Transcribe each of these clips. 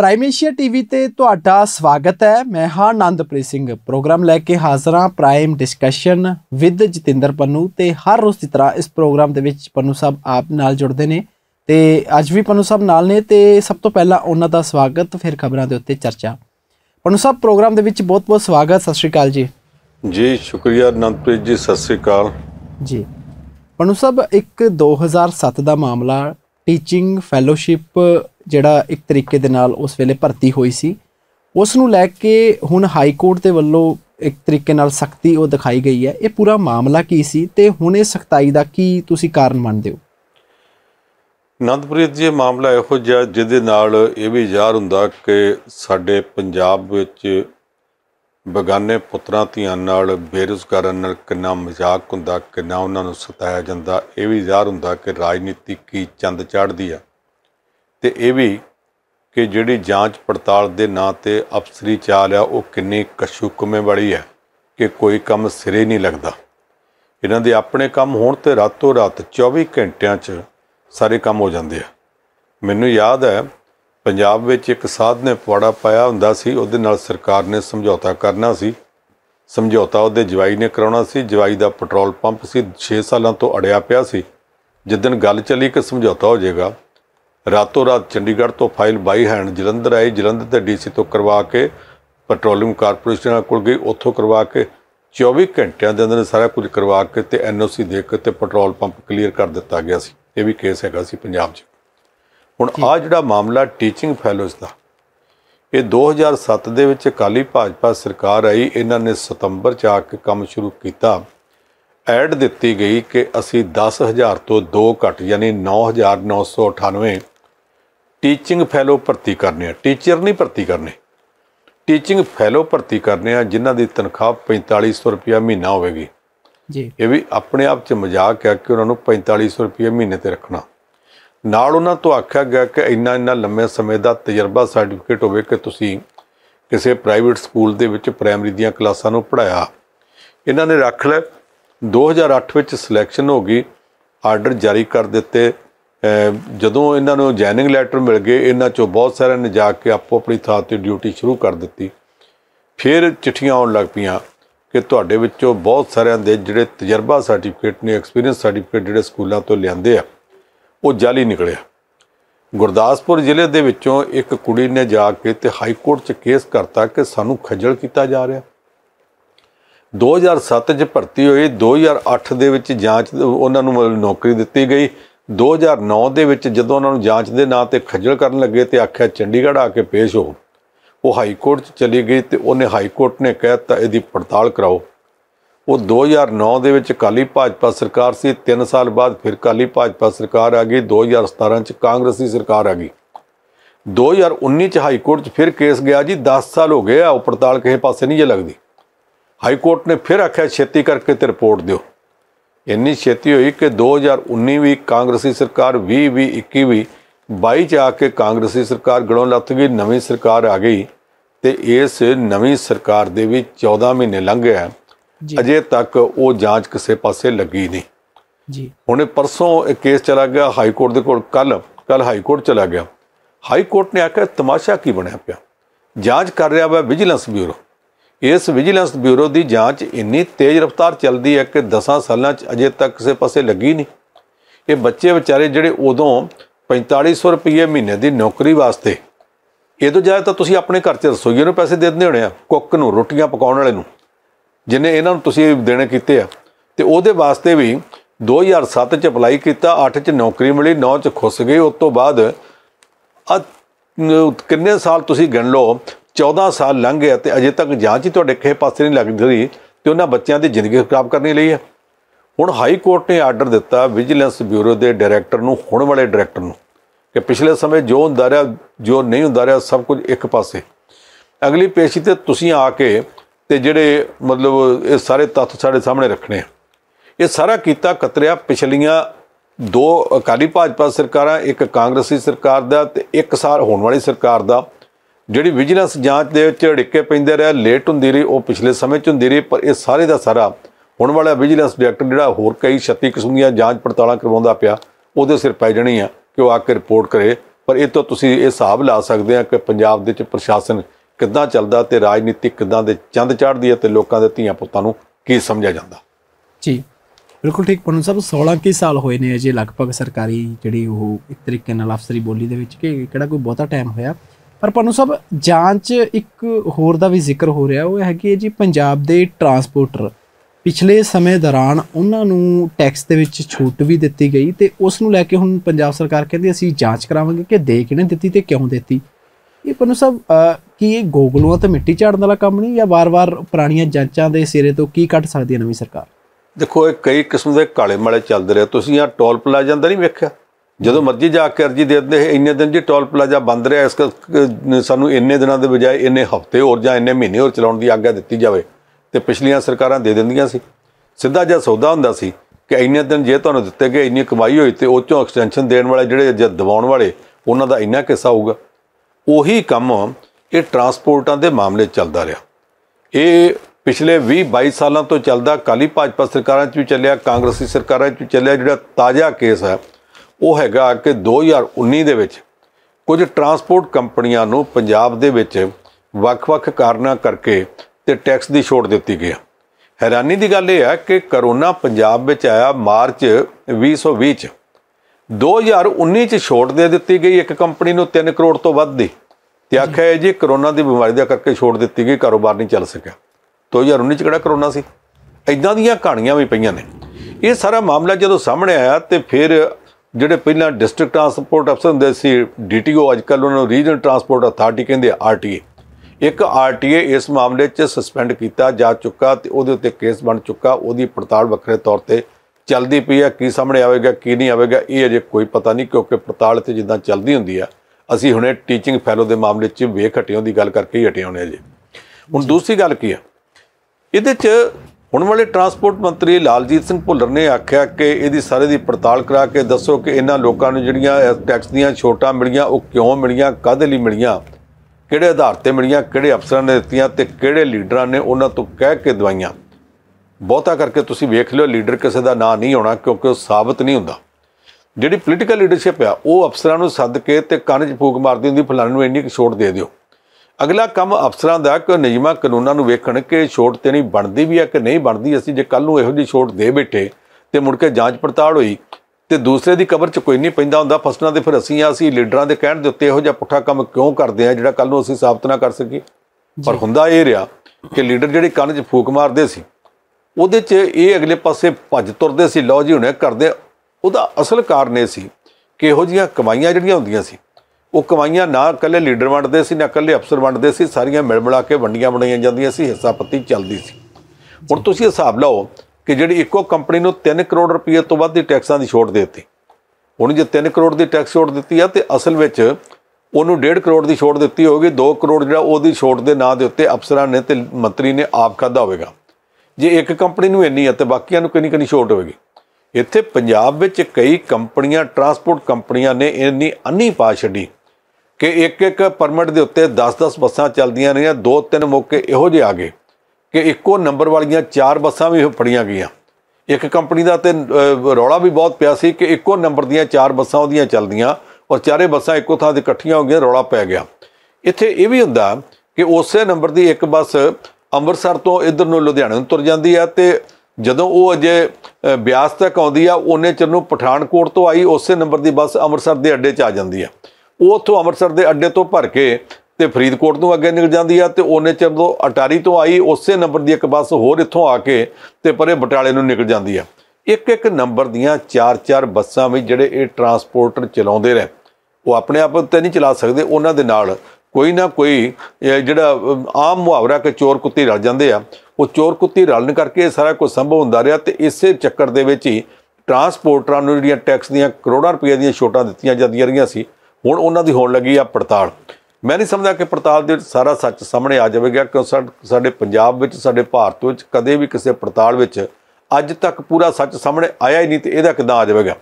ਪ੍ਰਾਈਮੇਸ਼ੀਆ TV ਤੇ ਤੁਹਾਡਾ ਸਵਾਗਤ ਹੈ ਮੈਂ ਹਾਂ ਆਨੰਦਪ੍ਰੀਤ ਸਿੰਘ ਪ੍ਰੋਗਰਾਮ ਲੈ ਕੇ ਹਾਜ਼ਰ ਹਾਂ prime discussion with Jatinder Pannu ਤੇ ਹਰ ਰੋਜ਼ ਦੀ ਤਰ੍ਹਾਂ ਇਸ ਪ੍ਰੋਗਰਾਮ ਦੇ ਵਿੱਚ ਪੰਨੂ ਸਾਹਿਬ ਆਪ ਨਾਲ ਜੁੜਦੇ ਨੇ ਤੇ ਅੱਜ ਵੀ ਪੰਨੂ ਸਾਹਿਬ ਨਾਲ ਨੇ ਤੇ ਸਭ ਤੋਂ ਪਹਿਲਾਂ ਉਹਨਾਂ ਦਾ ਸਵਾਗਤ ਫਿਰ ਖਬਰਾਂ ਦੇ ਉੱਤੇ ਚਰਚਾ ਪੰਨੂ ਸਾਹਿਬ ਪ੍ਰੋਗਰਾਮ ਦੇ ਵਿੱਚ ਬਹੁਤ-ਬਹੁਤ ਸਵਾਗਤ ਸਤਿ ਸ਼੍ਰੀ ਅਕਾਲ ਜੀ ਜੀ ਸ਼ੁਕਰੀਆ ਆਨੰਦਪ੍ਰੀਤ ਜੀ ਸਤਿ ਸ਼੍ਰੀ ਅਕਾਲ ਜੀ ਪੰਨੂ ਸਾਹਿਬ ਇੱਕ 2007 ਦਾ ਮਾਮਲਾ ਟੀਚਿੰਗ ਫੈਲੋਸ਼ਿਪ ਜਿਹੜਾ ਇੱਕ ਤਰੀਕੇ ਦੇ ਨਾਲ ਉਸ ਵੇਲੇ ਭਰਤੀ ਹੋਈ ਸੀ ਉਸ ਨੂੰ ਲੈ ਕੇ ਹੁਣ ਹਾਈ ਕੋਰਟ ਦੇ ਵੱਲੋਂ ਇੱਕ ਤਰੀਕੇ ਨਾਲ ਸਖਤੀ ਉਹ ਦਿਖਾਈ ਗਈ ਹੈ ਇਹ ਪੂਰਾ ਮਾਮਲਾ ਕੀ ਸੀ ਤੇ ਹੁਣ ਇਹ ਸਖਤਾਈ ਦਾ ਕੀ ਤੁਸੀਂ ਕਾਰਨ ਮੰਨਦੇ ਹੋ ਨੰਦਪ੍ਰੀਤ ਜੀ ਮਾਮਲਾ ਇਹੋ ਜਿਹਾ ਜਿਹਦੇ ਨਾਲ ਇਹ ਵੀ ਜ਼ਾਹਰ ਹੁੰਦਾ ਕਿ ਸਾਡੇ ਪੰਜਾਬ ਵਿੱਚ ਬਗਾਨੇ ਪੁੱਤਰਾਂ ਧੀਆਂ ਨਾਲ ਬੇਰੁਜ਼ਗਾਰਾਂ ਨਾਲ ਕਿੰਨਾ ਮਜ਼ਾਕ ਹੁੰਦਾ ਕਿੰਨਾ ਉਹਨਾਂ ਨੂੰ ਸਤਾਇਆ ਜਾਂਦਾ ਇਹ ਵੀ ਜ਼ਾਹਰ ਹੁੰਦਾ ਕਿ ਰਾਜਨੀਤੀ ਕੀ ਚੰਦ ਚੜ੍ਹਦੀ ਆ ਤੇ ਇਹ ਵੀ ਕਿ ਜਿਹੜੀ ਜਾਂਚ ਪੜਤਾਲ ਦੇ ਨਾਂ ਤੇ ਅਫਸਰੀ ਚਾਲ ਆ ਉਹ ਕਿੰਨੀ ਕਸ਼ੂਕਮੇ ਵਾਲੀ ਹੈ ਕਿ ਕੋਈ ਕੰਮ ਸਿਰੇ ਨਹੀਂ ਲੱਗਦਾ ਇਹਨਾਂ ਦੇ ਆਪਣੇ ਕੰਮ ਹੋਣ ਤੇ ਰਾਤੋਂ ਰਾਤ 24 ਘੰਟਿਆਂ 'ਚ ਸਾਰੇ ਕੰਮ ਹੋ ਜਾਂਦੇ ਆ ਮੈਨੂੰ ਯਾਦ ਹੈ ਪੰਜਾਬ ਵਿੱਚ ਇੱਕ ਸਾਧ ਨੇ ਪਵਾੜਾ ਪਾਇਆ ਹੁੰਦਾ ਸੀ ਉਹਦੇ ਨਾਲ ਸਰਕਾਰ ਨੇ ਸਮਝੌਤਾ ਕਰਨਾ ਸੀ ਸਮਝੌਤਾ ਉਹਦੇ ਜਵਾਈ ਨੇ ਕਰਾਉਣਾ ਸੀ ਜਵਾਈ ਦਾ ਪੈਟਰੋਲ ਪੰਪ ਸੀ 6 ਸਾਲਾਂ ਤੋਂ ਅੜਿਆ ਪਿਆ ਸੀ ਜਿੱਦਣ ਗੱਲ ਚੱਲੀ ਕਿ ਸਮਝੌਤਾ ਹੋ ਜਾਏਗਾ ਰਾਤੋਂ ਰਾਤ ਚੰਡੀਗੜ੍ਹ ਤੋਂ ਫਾਈਲ ਬਾਈ ਹੈਂਡ ਜਲੰਧਰ ਆਈ ਜਲੰਧਰ ਤੇ ਡੀਸੀ ਤੋਂ ਕਰਵਾ ਕੇ ਪੈਟਰੋਲੀਅਮ ਕਾਰਪੋਰੇਸ਼ਨ ਕੋਲ ਗਈ ਉੱਥੋਂ ਕਰਵਾ ਕੇ 24 ਘੰਟਿਆਂ ਦੇ ਅੰਦਰ ਸਾਰਾ ਕੁਝ ਕਰਵਾ ਕੇ ਤੇ ਐਨਓਸੀ ਦੇ ਕੇ ਤੇ ਪੈਟਰੋਲ ਪੰਪ ਕਲੀਅਰ ਕਰ ਦਿੱਤਾ ਗਿਆ ਸੀ ਇਹ ਵੀ ਕੇਸ ਹੈਗਾ ਸੀ ਪੰਜਾਬ 'ਚ ਹੁਣ ਆ ਜਿਹੜਾ ਮਾਮਲਾ ਟੀਚਿੰਗ ਫੈਲੋਜ਼ ਦਾ ਇਹ 2007 ਦੇ ਵਿੱਚ ਕਾਲੀ ਭਾਜਪਾ ਸਰਕਾਰ ਆਈ ਇਹਨਾਂ ਨੇ ਸਤੰਬਰ ਚ ਆ ਕੇ ਕੰਮ ਸ਼ੁਰੂ ਕੀਤਾ ਐਡ ਦਿੱਤੀ ਗਈ ਕਿ ਅਸੀਂ 10000 ਤੋਂ 2 ਘਟ ਯਾਨੀ 9998 ਟੀਚਿੰਗ ਫੈਲੋ ਭਰਤੀ ਕਰਨੇ ਆ ਟੀਚਰ ਨਹੀਂ ਭਰਤੀ ਕਰਨੇ ਟੀਚਿੰਗ ਫੈਲੋ ਭਰਤੀ ਕਰਨੇ ਆ ਜਿਨ੍ਹਾਂ ਦੀ ਤਨਖਾਹ 4500 ਰੁਪਿਆ ਮਹੀਨਾ ਹੋਵੇਗੀ ਜੀ ਇਹ ਵੀ ਆਪਣੇ ਆਪ 'ਚ ਮਜ਼ਾਕ ਹੈ ਕਿ ਉਹਨਾਂ ਨੂੰ 4500 ਰੁਪਿਆ ਮਹੀਨੇ ਤੇ ਰੱਖਣਾ ਨਾਲ ਉਹਨਾਂ ਤੋਂ ਆਖਿਆ ਗਿਆ ਕਿ ਇੰਨਾ ਇੰਨਾ ਲੰਮੇ ਸਮੇਂ ਦਾ ਤਜਰਬਾ ਸਰਟੀਫਿਕੇਟ ਹੋਵੇ ਕਿ ਤੁਸੀਂ ਕਿਸੇ ਪ੍ਰਾਈਵੇਟ ਸਕੂਲ ਦੇ ਵਿੱਚ ਪ੍ਰਾਇਮਰੀ ਦੀਆਂ ਕਲਾਸਾਂ ਨੂੰ ਪੜਾਇਆ ਇਹਨਾਂ ਨੇ ਰੱਖ ਲੈ 2008 ਵਿੱਚ ਸਿਲੈਕਸ਼ਨ ਹੋ ਗਈ ਆਰਡਰ ਜਾਰੀ ਕਰ ਦਿੱਤੇ ਜਦੋਂ ਇਹਨਾਂ ਨੂੰ ਜੈਨਿੰਗ ਲੈਟਰ ਮਿਲ ਗਏ ਇਹਨਾਂ ਚੋਂ ਬਹੁਤ ਸਾਰਿਆਂ ਨੇ ਜਾ ਕੇ ਆਪੋ ਆਪਣੀ ਥਾਂ ਤੇ ਡਿਊਟੀ ਸ਼ੁਰੂ ਕਰ ਦਿੱਤੀ ਫਿਰ ਚਿੱਠੀਆਂ ਆਉਣ ਲੱਗ ਪਈਆਂ ਕਿ ਤੁਹਾਡੇ ਵਿੱਚੋਂ ਬਹੁਤ ਸਾਰਿਆਂ ਦੇ ਜਿਹੜੇ ਤਜਰਬਾ ਸਰਟੀਫਿਕੇਟ ਨੇ ਐਕਸਪੀਰੀਅੰਸ ਸਰਟੀਫਿਕੇਟ ਜਿਹੜੇ ਸਕੂਲਾਂ ਤੋਂ ਲਿਆਂਦੇ ਆ ਉਹ ਜਾਲੀ ਨਿਕਲਿਆ ਗੁਰਦਾਸਪੁਰ ਜ਼ਿਲ੍ਹੇ ਦੇ ਵਿੱਚੋਂ ਇੱਕ ਕੁੜੀ ਨੇ ਜਾ ਕੇ ਤੇ ਹਾਈ ਕੋਰਟ 'ਚ ਕੇਸ ਕਰਤਾ ਕਿ ਸਾਨੂੰ ਖੱਜਲ ਕੀਤਾ ਜਾ ਰਿਹਾ 2007 'ਚ ਭਰਤੀ ਹੋਈ 2008 ਦੇ ਵਿੱਚ ਜਾਂਚ ਉਹਨਾਂ ਨੂੰ ਨੌਕਰੀ ਦਿੱਤੀ ਗਈ 2009 ਦੇ ਵਿੱਚ ਜਦੋਂ ਉਹਨਾਂ ਨੂੰ ਜਾਂਚ ਦੇ ਨਾਂ ਤੇ ਖੱਜਲ ਕਰਨ ਲੱਗੇ ਤੇ ਆਖਿਆ ਚੰਡੀਗੜ੍ਹ ਆ ਕੇ ਪੇਸ਼ ਹੋ ਉਹ ਹਾਈ ਕੋਰਟ 'ਚ ਚਲੀ ਗਈ ਤੇ ਉਹਨੇ ਹਾਈ ਕੋਰਟ ਨੇ ਕਹਿਤਾ ਇਹਦੀ ਪੜਤਾਲ ਕਰਾਓ ਉਹ 2009 ਦੇ ਵਿੱਚ ਕਾਲੀ ਭਾਜਪਾ ਸਰਕਾਰ ਸੀ 3 ਸਾਲ ਬਾਅਦ ਫਿਰ ਕਾਲੀ ਭਾਜਪਾ ਸਰਕਾਰ ਆ ਗਈ 2017 'ਚ ਕਾਂਗਰਸੀ ਸਰਕਾਰ ਆ ਗਈ 2019 'ਚ ਹਾਈ ਕੋਰਟ 'ਚ ਫਿਰ ਕੇਸ ਗਿਆ ਜੀ 10 ਸਾਲ ਹੋ ਗਏ ਆ ਉਹ ਪੜਤਾਲ ਕਿਸੇ ਪਾਸੇ ਨਹੀਂ ਜੇ ਲੱਗਦੀ ਹਾਈ ਕੋਰਟ ਨੇ ਫਿਰ ਆਖਿਆ ਛੇਤੀ ਕਰਕੇ ਤੇ ਰਿਪੋਰਟ ਦਿਓ ਇੰਨੀ ਛੇਤੀ ਹੋਈ ਕਿ 2019 ਵੀ ਕਾਂਗਰਸੀ ਸਰਕਾਰ 20 ਵੀ 21 ਵੀ 22 ਚ ਆ ਕੇ ਕਾਂਗਰਸੀ ਸਰਕਾਰ ਗੜੋਂ ਲੱਥ ਗਈ ਨਵੀਂ ਸਰਕਾਰ ਆ ਗਈ ਤੇ ਇਸ ਨਵੀਂ ਸਰਕਾਰ ਦੇ ਵਿੱਚ 14 ਮਹੀਨੇ ਲੰਘ ਗਏ ਅਜੇ ਤੱਕ ਉਹ ਜਾਂਚ ਕਿਸੇ ਪਾਸੇ ਲੱਗੀ ਨਹੀਂ ਜੀ ਹੁਣ ਪਰਸੋਂ ਇੱਕ ਕੇਸ ਚਲਾ ਗਿਆ ਹਾਈ ਕੋਰਟ ਦੇ ਕੋਲ ਕੱਲ ਕੱਲ ਹਾਈ ਕੋਰਟ ਚਲਾ ਗਿਆ ਹਾਈ ਕੋਰਟ ਨੇ ਆਖਿਆ ਤਮਾਸ਼ਾ ਕੀ ਬਣਿਆ ਪਿਆ ਜਾਂਚ ਕਰ ਰਿਹਾ ਵਾ ਵਿਜੀਲੈਂਸ ਬਿਊਰੋ ਇਸ ਵਿਜੀਲੈਂਸ ਬਿਊਰੋ ਦੀ ਜਾਂਚ ਇੰਨੀ ਤੇਜ਼ ਰਫ਼ਤਾਰ ਚੱਲਦੀ ਹੈ ਕਿ 10 ਸਾਲਾਂ 'ਚ ਅਜੇ ਤੱਕ ਕਿਸੇ ਪਾਸੇ ਲੱਗੀ ਨਹੀਂ ਇਹ ਬੱਚੇ ਵਿਚਾਰੇ ਜਿਹੜੇ ਉਦੋਂ 4500 ਰੁਪਏ ਮਹੀਨੇ ਦੀ ਨੌਕਰੀ ਵਾਸਤੇ ਇਹ ਤੋਂ ਜ਼ਿਆਦਾ ਤਾਂ ਤੁਸੀਂ ਆਪਣੇ ਘਰ 'ਚ ਰਸੋਈਏ ਨੂੰ ਪੈਸੇ ਦੇ ਦਿੰਦੇ ਹੋਣੇ ਆ ਕੁੱਕ ਨੂੰ ਰੋਟੀਆਂ ਪਕਾਉਣ ਵਾਲੇ ਨੂੰ ਜਿਨੇ ਇਹਨਾਂ ਨੂੰ ਤੁਸੀਂ ਦੇਣੇ ਕੀਤੇ ਆ ਤੇ ਉਹਦੇ ਵਾਸਤੇ ਵੀ 2007 ਚ ਅਪਲਾਈ ਕੀਤਾ 8 ਚ ਨੌਕਰੀ ਮਿਲੀ 9 ਚ ਖੁੱਸ ਗਏ ਉਸ ਤੋਂ ਬਾਅਦ ਕਿੰਨੇ ਸਾਲ ਤੁਸੀਂ ਗਿਣ ਲਓ 14 ਸਾਲ ਲੰਘ ਗਏ ਤੇ ਅਜੇ ਤੱਕ ਜਾਂਚ ਹੀ ਤੁਹਾਡੇ ਖੇ ਪਾਸੇ ਨਹੀਂ ਲੱਗ ਰਹੀ ਤੇ ਉਹਨਾਂ ਬੱਚਿਆਂ ਦੀ ਜ਼ਿੰਦਗੀ ਖਰਾਬ ਕਰਨੇ ਲਈ ਹੈ ਹੁਣ ਹਾਈ ਕੋਰਟ ਨੇ ਆਰਡਰ ਦਿੱਤਾ ਵਿਜੀਲੈਂਸ ਬਿਊਰੋ ਦੇ ਡਾਇਰੈਕਟਰ ਨੂੰ ਹੁਣ ਵਾਲੇ ਡਾਇਰੈਕਟਰ ਨੂੰ ਕਿ ਪਿਛਲੇ ਸਮੇਂ ਜੋ ਹੁੰਦਾ ਰਿਹਾ ਜੋ ਨਹੀਂ ਹੁੰਦਾ ਰਿਹਾ ਸਭ ਕੁਝ ਇੱਕ ਪਾਸੇ ਅਗਲੀ ਪੇਸ਼ੀ ਤੇ ਤੁਸੀਂ ਆ ਕੇ ਤੇ ਜਿਹੜੇ ਮਤਲਬ ਇਹ ਸਾਰੇ ਤੱਥ ਸਾਡੇ ਸਾਹਮਣੇ ਰੱਖਣੇ ਆ ਇਹ ਸਾਰਾ ਕੀਤਾ ਕਤਰਿਆ ਪਿਛਲੀਆਂ ਦੋ ਅਕਾਲੀ ਭਾਜਪਾ ਸਰਕਾਰਾਂ ਇੱਕ ਕਾਂਗਰਸੀ ਸਰਕਾਰ ਦਾ ਤੇ ਇੱਕ ਸਾਲ ਹੋਣ ਵਾਲੀ ਸਰਕਾਰ ਦਾ ਜਿਹੜੀ ਵਿਜੀਲੈਂਸ ਜਾਂਚ ਦੇ ਵਿੱਚ ਢਿੱਕੇ ਪੈਂਦੇ ਰਹੇ ਲੇਟ ਹੁੰਦੀ ਰਹੀ ਉਹ ਪਿਛਲੇ ਸਮੇਂ 'ਚ ਹੁੰਦੀ ਰਹੀ ਪਰ ਇਹ ਸਾਰੇ ਦਾ ਸਾਰਾ ਹੁਣ ਵਾਲਾ ਵਿਜੀਲੈਂਸ ਡਾਇਰੈਕਟਰ ਜਿਹੜਾ ਹੋਰ ਕਈ ਛੱਤੀ ਕਿਸਮ ਦੀਆਂ ਜਾਂਚ ਪੜਤਾਲਾਂ ਕਰਵਾਉਂਦਾ ਪਿਆ ਉਹਦੇ ਸਿਰ ਪੈ ਜਣੀ ਆ ਕਿ ਉਹ ਆ ਕੇ ਰਿਪੋਰਟ ਕਰੇ ਪਰ ਇਹ ਤੋਂ ਤੁਸੀਂ ਇਹ ਹਿਸਾਬ ਲਾ ਸਕਦੇ ਆ ਕਿ ਪੰਜਾਬ ਦੇ ਵਿੱਚ ਪ੍ਰਸ਼ਾਸਨ ਕਿੱਦਾਂ ਚੱਲਦਾ ਤੇ ਰਾਜਨੀਤੀ ਕਿੱਦਾਂ ਦੇ ਚੰਦ ਚੜ੍ਹਦੀ ਹੈ ਤੇ ਲੋਕਾਂ ਦੇ ਧੀਆਂ ਪੁੱਤਾਂ ਨੂੰ ਕੀ ਸਮਝਿਆ ਜਾਂਦਾ ਜੀ ਬਿਲਕੁਲ ਠੀਕ ਪਨੂ ਸਾਹਿਬ 16 ਕੀ ਸਾਲ ਹੋਏ ਨੇ ਅਜੇ ਲਗਭਗ ਸਰਕਾਰੀ ਜਿਹੜੀ ਉਹ ਇੱਕ ਤਰੀਕੇ ਨਾਲ ਅਫਸਰੀ ਬੋਲੀ ਦੇ ਵਿੱਚ ਕਿ ਕਿਹੜਾ ਕੋਈ ਬਹੁਤਾ ਟਾਈਮ ਹੋਇਆ ਪਰ ਪਨੂ ਸਾਹਿਬ ਜਾਂਚ ਇੱਕ ਹੋਰ ਦਾ ਵੀ ਜ਼ਿਕਰ ਹੋ ਰਿਹਾ ਉਹ ਹੈ ਕਿ ਜੀ ਪੰਜਾਬ ਦੇ ਟਰਾਂਸਪੋਰਟਰ ਪਿਛਲੇ ਸਮੇਂ ਦੌਰਾਨ ਉਹਨਾਂ ਨੂੰ ਟੈਕਸ ਦੇ ਵਿੱਚ ਛੂਟ ਵੀ ਦਿੱਤੀ ਗਈ ਤੇ ਉਸ ਨੂੰ ਲੈ ਕੇ ਹੁਣ ਪੰਜਾਬ ਸਰਕਾਰ ਕਹਿੰਦੀ ਅਸੀਂ ਜਾਂਚ ਕਰਾਵਾਂਗੇ ਕਿ ਦੇ ਕਿਹਨੇ ਦਿੱਤੀ ਤੇ ਕਿਉਂ ਦਿੱਤੀ ਇਹ ਪਨੂ ਸਾਹਿਬ ਕੀ ਇਹ ਗੋਗਲੂਆਂ ਤੇ ਮਿੱਟੀ ਝਾੜਨ ਵਾਲਾ ਕੰਮ ਨਹੀਂ ਜਾਂ ਵਾਰ-ਵਾਰ ਪੁਰਾਣੀਆਂ ਜਾਂਚਾਂ ਦੇ ਸਿਰੇ ਤੋਂ ਕੀ ਕੱਟ ਸਕਦੀ ਹੈ ਨਵੀਂ ਸਰਕਾਰ ਦੇਖੋ ਇਹ ਕਈ ਕਿਸਮ ਦੇ ਕਾਲੇ ਮਾਲੇ ਚੱਲਦੇ ਰਹੇ ਤੁਸੀਂ ਆ ਟੋਲ ਪਲਾਜ਼ਾ ਜਾਂਦਾ ਨਹੀਂ ਵੇਖਿਆ ਜਦੋਂ ਮਰਜ਼ੀ ਜਾ ਕੇ ਅਰਜੀ ਦੇ ਦਿੰਦੇ ਇੰਨੇ ਦਿਨ ਜੀ ਟੋਲ ਪਲਾਜ਼ਾ ਬੰਦ ਰਿਹਾ ਇਸ ਸਾਨੂੰ ਇੰਨੇ ਦਿਨਾਂ ਦੇ ਬਜਾਏ ਇੰਨੇ ਹਫ਼ਤੇ ਹੋਰ ਜਾਂ ਇੰਨੇ ਮਹੀਨੇ ਹੋਰ ਚਲਾਉਣ ਦੀ ਆਗਿਆ ਦਿੱਤੀ ਜਾਵੇ ਤੇ ਪਿਛਲੀਆਂ ਸਰਕਾਰਾਂ ਦੇ ਦਿੰਦੀਆਂ ਸੀ ਸਿੱਧਾ ਜਿਹਾ ਸੌਦਾ ਹੁੰਦਾ ਸੀ ਕਿ ਇੰਨੇ ਦਿਨ ਜੇ ਤੁਹਾਨੂੰ ਦਿੱਤੇ ਗਏ ਇੰਨੀ ਕਮਾਈ ਹੋਈ ਤੇ ਉਹ ਚੋਂ ਐਕਸਟੈਂਸ਼ਨ ਦੇਣ ਵਾਲੇ ਜਿਹੜੇ ਜਦ ਦਬਾਉਣ ਵਾਲੇ ਉਹਨਾਂ ਦਾ ਇੰਨਾ ਕਿੱਸਾ ਹੋਊਗਾ ਉਹੀ ਕੰਮ ਇਹ ਟਰਾਂਸਪੋਰਟਾਂ ਦੇ ਮਾਮਲੇ ਚੱਲਦਾ ਰਿਹਾ ਇਹ ਪਿਛਲੇ 20 22 ਸਾਲਾਂ ਤੋਂ ਚੱਲਦਾ ਕਾਲੀ ਭਾਜਪਾ ਸਰਕਾਰਾਂ 'ਚ ਵੀ ਚੱਲਿਆ ਕਾਂਗਰਸੀ ਸਰਕਾਰਾਂ 'ਚ ਵੀ ਚੱਲਿਆ ਜਿਹੜਾ ਤਾਜ਼ਾ ਕੇਸ ਹੈ ਉਹ ਹੈਗਾ ਕਿ 2019 ਦੇ ਵਿੱਚ ਕੁਝ ਟਰਾਂਸਪੋਰਟ ਕੰਪਨੀਆਂ ਨੂੰ ਪੰਜਾਬ ਦੇ ਵਿੱਚ ਵੱਖ-ਵੱਖ ਕਾਰਨਾਂ ਕਰਕੇ ਤੇ ਟੈਕਸ ਦੀ ਛੋਟ ਦਿੱਤੀ ਗਈ ਹੈਰਾਨੀ ਦੀ ਗੱਲ ਇਹ ਹੈ ਕਿ ਕਰੋਨਾ ਪੰਜਾਬ ਵਿੱਚ ਆਇਆ ਮਾਰਚ 2020 ਚ 2019 ਚ ਛੋਟ ਦੇ ਦਿੱਤੀ ਗਈ ਇੱਕ ਕੰਪਨੀ ਨੂੰ 3 ਕਰੋੜ ਤੋਂ ਵੱਧ ਦੀ ਤੇ ਆਖਿਆ ਜੀ ਕਰੋਨਾ ਦੀ ਬਿਮਾਰੀ ਦਾ ਕਰਕੇ ਛੋਟ ਦਿੱਤੀ ਗਈ ਕਾਰੋਬਾਰ ਨਹੀਂ ਚੱਲ ਸਕਿਆ 2019 ਚ ਕਿਹੜਾ ਕਰੋਨਾ ਸੀ ਇਦਾਂ ਦੀਆਂ ਕਹਾਣੀਆਂ ਵੀ ਪਈਆਂ ਨੇ ਇਹ ਸਾਰਾ ਮਾਮਲਾ ਜਦੋਂ ਸਾਹਮਣੇ ਆਇਆ ਤੇ ਫਿਰ ਜਿਹੜੇ ਪਹਿਲਾਂ ਡਿਸਟ੍ਰਿਕਟ ਟਰਾਂਸਪੋਰਟ ਅਫਸਰ ਹੁੰਦੇ ਸੀ ਡੀਟੀਓ ਅੱਜ ਕੱਲ ਉਹਨਾਂ ਨੂੰ ਰੀਜਨਲ ਟਰਾਂਸਪੋਰਟ ਅਥਾਰਟੀ ਕਹਿੰਦੇ ਆਰਟੀਏ ਇੱਕ ਆਰਟੀਏ ਇਸ ਮਾਮਲੇ 'ਚ ਸਸਪੈਂਡ ਕੀਤਾ ਜਾ ਚੁੱਕਾ ਤੇ ਉਹਦੇ ਉੱਤੇ ਕੇਸ ਬਣ ਚੁੱਕਾ ਉਹਦੀ ਪੜਤਾਲ ਵੱਖਰੇ ਤੌਰ ਤੇ ਚੱਲਦੀ ਪਈ ਹੈ ਕੀ ਸਾਹਮਣੇ ਆਵੇਗਾ ਕੀ ਨਹੀਂ ਆਵੇਗਾ ਇਹ ਅਜੇ ਕੋਈ ਪਤਾ ਨਹੀਂ ਕਿਉਂਕਿ ਪੜਤਾਲ ਤੇ ਜਿੱਦਾਂ ਚੱਲਦੀ ਹੁੰਦੀ ਆ ਅਸੀਂ ਹੁਣੇ ਟੀਚਿੰਗ ਫੈਲੋ ਦੇ ਮਾਮਲੇ 'ਚ ਵੇਖ ਹਟਿਓ ਦੀ ਗੱਲ ਕਰਕੇ ਹੀ ਹਟਿਆਂ ਨੇ ਅਜੇ ਹੁਣ ਦੂਸਰੀ ਗੱਲ ਕੀ ਆ ਇਹਦੇ 'ਚ ਹੁਣ ਵਾਲੇ ਟਰਾਂਸਪੋਰਟ ਮੰਤਰੀ ਲਾਲਜੀਤ ਸਿੰਘ ਭੁੱਲਰ ਨੇ ਆਖਿਆ ਕਿ ਇਹਦੀ ਸਾਰੇ ਦੀ ਪੜਤਾਲ ਕਰਾ ਕੇ ਦੱਸੋ ਕਿ ਇਹਨਾਂ ਲੋਕਾਂ ਨੂੰ ਜਿਹੜੀਆਂ ਟੈਕਸ ਦੀਆਂ ਛੋਟਾਂ ਮਿਲੀਆਂ ਉਹ ਕਿਉਂ ਮਿਲੀਆਂ ਕਾਹਦੇ ਲਈ ਮਿਲੀਆਂ ਕਿਹੜੇ ਆਧਾਰ ਤੇ ਮਿਲੀਆਂ ਕਿਹੜੇ ਅਫਸਰਾਂ ਨੇ ਦਿੱਤੀਆਂ ਤੇ ਕਿਹੜੇ ਲੀਡਰਾਂ ਨੇ ਉਹਨਾਂ ਤੋਂ ਕਹਿ ਕੇ ਦਵਾਈਆਂ ਬਹੁਤਾ ਕਰਕੇ ਤੁਸੀਂ ਵੇਖ ਲਿਓ ਲੀਡਰ ਕਿਸੇ ਦਾ ਨਾਂ ਨਹੀਂ ਹੋਣਾ ਕਿਉਂਕਿ ਉਹ ਸਾਬਤ ਨਹੀਂ ਹੁੰਦਾ ਜਿਹੜੀ ਪੋਲੀਟੀਕਲ ਲੀਡਰਸ਼ਿਪ ਆ ਉਹ ਅਫਸਰਾਂ ਨੂੰ ਸੱਦ ਕੇ ਤੇ ਕੰਨ 'ਚ ਫੂਕ ਮਾਰਦੀ ਹੁੰਦੀ ਫਲਾਣੇ ਨੂੰ ਇੰਨੀ ਕਿ ਛੋਟ ਦੇ ਦਿਓ ਅਗਲਾ ਕੰਮ ਅਫਸਰਾਂ ਦਾ ਕਿ ਨਿਯਮਾਂ ਕਾਨੂੰਨਾਂ ਨੂੰ ਵੇਖਣ ਕਿ ਛੋਟ ਤੇ ਨਹੀਂ ਬਣਦੀ ਵੀ ਹੈ ਕਿ ਨਹੀਂ ਬਣਦੀ ਅਸੀਂ ਜੇ ਕੱਲ ਨੂੰ ਇਹੋ ਜੀ ਛੋਟ ਦੇ ਬੈਠੇ ਤੇ ਮੁੜ ਕੇ ਜਾਂਚ ਪੜਤਾਲ ਹੋਈ ਤੇ ਦੂਸਰੇ ਦੀ ਕਬਰ 'ਚ ਕੋਈ ਨਹੀਂ ਪੈਂਦਾ ਹੁੰਦਾ ਫਸਲਾਂ ਤੇ ਫਿਰ ਅਸੀਂ ਆ ਅਸੀਂ ਲੀਡਰਾਂ ਦੇ ਕਹਿਣ ਦੇ ਉੱਤੇ ਇਹੋ ਜਿਹਾ ਪੁੱਠਾ ਕੰਮ ਕਿਉਂ ਕਰਦੇ ਆ ਜਿਹੜਾ ਕੱਲ ਨੂੰ ਅਸੀਂ ਸਾਬਤ ਨਾ ਕਰ ਸਕੀ ਪਰ ਹੁੰਦਾ ਇਹ ਰਿਹਾ ਕਿ ਲੀਡਰ ਜਿਹੜੇ ਕੰਨ 'ਚ ਫੂਕ ਮਾਰਦੇ ਸੀ ਉਹਦੇ 'ਚ ਇਹ ਅਗਲੇ ਪਾਸੇ ਭੱਜ ਤੁਰਦੇ ਸੀ ਲੋ ਜੀ ਹੁਣੇ ਕਰਦੇ ਉਹਦਾ ਅਸਲ ਕਾਰਨ ਇਹ ਸੀ ਕਿ ਇਹੋ ਜੀਆਂ ਕਮਾਈਆਂ ਜਿਹੜੀਆਂ ਹੁੰਦੀਆਂ ਸੀ ਉਹ ਕਮਾਈਆਂ ਨਾ ਇਕੱਲੇ ਲੀਡਰ ਵੰਡਦੇ ਸੀ ਨਾ ਇਕੱਲੇ ਅਫਸਰ ਵੰਡਦੇ ਸੀ ਸਾਰੀਆਂ ਮਿਲ ਮਿਲਾ ਕੇ ਵੰਡੀਆਂ ਬਣਾਈਆਂ ਜਾਂਦੀਆਂ ਸੀ ਪੱਤੀ ਚੱਲਦੀ ਸੀ ਹੁਣ ਤੁਸੀਂ ਹਿਸਾਬ ਲਾਓ ਕਿ ਜਿਹੜੀ ਇੱਕੋ ਕੰਪਨੀ ਨੂੰ 3 ਕਰੋੜ ਰੁਪਏ ਤੋਂ ਵੱਧ ਦੀ ਟੈਕਸਾਂ ਦੀ ਛੋਟ ਦਿੱਤੀ ਉਹਨੂੰ ਜੇ 3 ਕਰੋੜ ਦੀ ਟੈਕਸ ਛੋਟ ਦਿੱਤੀ ਆ ਤੇ ਅਸਲ ਵਿੱਚ ਉਹਨੂੰ 1.5 ਕਰੋੜ ਦੀ ਛੋਟ ਦਿੱਤੀ ਹੋਵੇਗੀ 2 ਕਰੋੜ ਜਿਹੜਾ ਉਹਦੀ ਛੋਟ ਦੇ ਨਾਂ ਦੇ ਉੱਤੇ ਅਫਸਰਾਂ ਨੇ ਤੇ ਮੰਤਰੀ ਨੇ ਆਪ ਖਾਦਾ ਹੋਵੇਗਾ ਜੇ ਇੱਕ ਕੰਪਨੀ ਨੂੰ ਇੰਨੀ ਆ ਤੇ ਬਾਕੀਆਂ ਨੂੰ ਕਿੰਨੀ ਕਿੰਨੀ ਛੋਟ ਹੋਵੇਗੀ ਇੱਥੇ ਪੰਜਾਬ ਵਿੱਚ ਕਈ ਕੰਪਨੀਆਂ ਟਰਾਂਸਪੋਰਟ ਕੰਪਨੀਆਂ ਨੇ ਇੰਨੀ ਅੰਨੀ ਪਾ ਛੱਡੀ ਕਿ ਇੱਕ ਇੱਕ ਪਰਮਿਟ ਦੇ ਉੱਤੇ 10-10 ਬੱਸਾਂ ਚੱਲਦੀਆਂ ਰਹੀਆਂ ਦੋ ਤਿੰਨ ਮੌਕੇ ਇਹੋ ਜਿਹੇ ਆ ਗਏ ਕਿ ਇੱਕੋ ਨੰਬਰ ਵਾਲੀਆਂ ਚਾਰ ਬੱਸਾਂ ਵੀ ਫੜੀਆਂ ਗਈਆਂ ਇੱਕ ਕੰਪਨੀ ਦਾ ਤੇ ਰੌਲਾ ਵੀ ਬਹੁਤ ਪਿਆ ਸੀ ਕਿ ਇੱਕੋ ਨੰਬਰ ਦੀਆਂ ਚਾਰ ਬੱਸਾਂ ਉਹਦੀਆਂ ਚੱਲਦੀਆਂ ਔਰ ਚਾਰੇ ਬੱਸਾਂ ਇੱਕੋ ਥਾਂ ਤੇ ਇਕੱਠੀਆਂ ਹੋ ਗਈਆਂ ਰੌਲਾ ਪੈ ਗਿਆ ਇੱਥੇ ਇਹ ਵੀ ਹੁੰਦਾ ਕਿ ਉਸੇ ਨੰਬਰ ਦੀ ਇੱਕ ਬੱਸ ਅੰਮ੍ਰਿਤਸਰ ਤੋਂ ਇਧਰ ਨੂੰ ਲੁਧਿਆਣੇ ਨੂੰ ਤੁਰ ਜਾਂਦੀ ਆ ਤੇ ਜਦੋਂ ਉਹ ਅਜੇ ਬਿਆਸ ਤੱਕ ਆਉਂਦੀ ਆ ਉਹਨੇ ਚਿਰ ਨੂੰ ਪਠਾਨਕੋਟ ਤੋਂ ਆਈ ਉਸੇ ਨੰਬਰ ਦੀ ਬੱਸ ਅੰਮ੍ਰਿਤਸਰ ਦੇ ਅੱਡੇ 'ਚ ਆ ਜਾਂਦੀ ਆ ਉਹ ਉੱਥੋਂ ਅੰਮ੍ਰਿਤਸਰ ਦੇ ਅੱਡੇ ਤੋਂ ਭਰ ਕੇ ਤੇ ਫਰੀਦਕੋਟ ਤੋਂ ਅੱਗੇ ਨਿਕਲ ਜਾਂਦੀ ਆ ਤੇ ਉਹਨੇ ਤੋਂ ਅਟਾਰੀ ਤੋਂ ਆਈ ਉਸੇ ਨੰਬਰ ਦੀ ਇੱਕ ਬੱਸ ਹੋਰ ਇੱਥੋਂ ਆ ਕੇ ਤੇ ਪਰੇ ਬਟਾਲੇ ਨੂੰ ਨਿਕਲ ਜਾਂਦੀ ਆ ਇੱਕ ਇੱਕ ਨੰਬਰ ਦੀਆਂ ਚਾਰ ਚਾਰ ਬੱਸਾਂ ਵੀ ਜਿਹੜੇ ਇਹ ਟਰਾਂਸਪੋਰਟਰ ਚਲਾਉਂਦੇ ਰਹੇ ਉਹ ਆਪਣੇ ਆਪ ਤੇ ਨਹੀਂ ਚਲਾ ਸਕਦੇ ਉਹਨਾਂ ਦੇ ਨਾਲ ਕੋਈ ਨਾ ਕੋਈ ਜਿਹੜਾ ਆਮ ਮੁਹਾਵਰਾ ਕਿ ਚੋਰ ਕੁੱਤੀ ਰਲ ਜਾਂਦੇ ਆ ਉਹ ਚੋਰ ਕੁੱਤੀ ਰਲਣ ਕਰਕੇ ਇਹ ਸਾਰਾ ਕੁਝ ਸੰਭਵ ਹੁੰਦਾ ਰਿਹਾ ਤੇ ਇਸੇ ਚੱਕਰ ਦੇ ਵਿੱਚ ਹੀ ਟਰਾਂਸਪੋਰਟਰਾਂ ਨੂੰ ਜਿਹੜੀਆਂ ਟੈਕਸ ਦੀਆਂ ਕਰੋੜਾਂ ਰੁਪਏ ਦੀਆਂ ਛੋਟਾਂ ਦਿੱਤੀਆਂ ਜਾਂਦੀਆਂ ਰਹੀਆਂ ਸੀ ਹੁਣ ਉਹਨਾਂ ਦੀ ਹੋਣ ਲੱਗੀ ਆ ਪੜਤਾਲ ਮੈਂ ਨਹੀਂ ਸਮਝਦਾ ਕਿ ਪੜਤਾਲ ਦੇ ਸਾਰਾ ਸੱਚ ਸਾਹਮਣੇ ਆ ਜਾਵੇਗਾ ਕਿ ਸਾਡੇ ਪੰਜਾਬ ਵਿੱਚ ਸਾਡੇ ਭਾਰਤ ਵਿੱਚ ਕਦੇ ਵੀ ਕਿਸੇ ਪੜਤਾਲ ਵਿੱਚ ਅੱਜ ਤੱਕ ਪੂਰਾ ਸੱਚ ਸਾਹਮਣੇ ਆਇਆ ਹੀ ਨਹੀਂ ਤੇ ਇਹਦਾ ਕਿਦਾਂ ਆ ਜਾਵੇਗਾ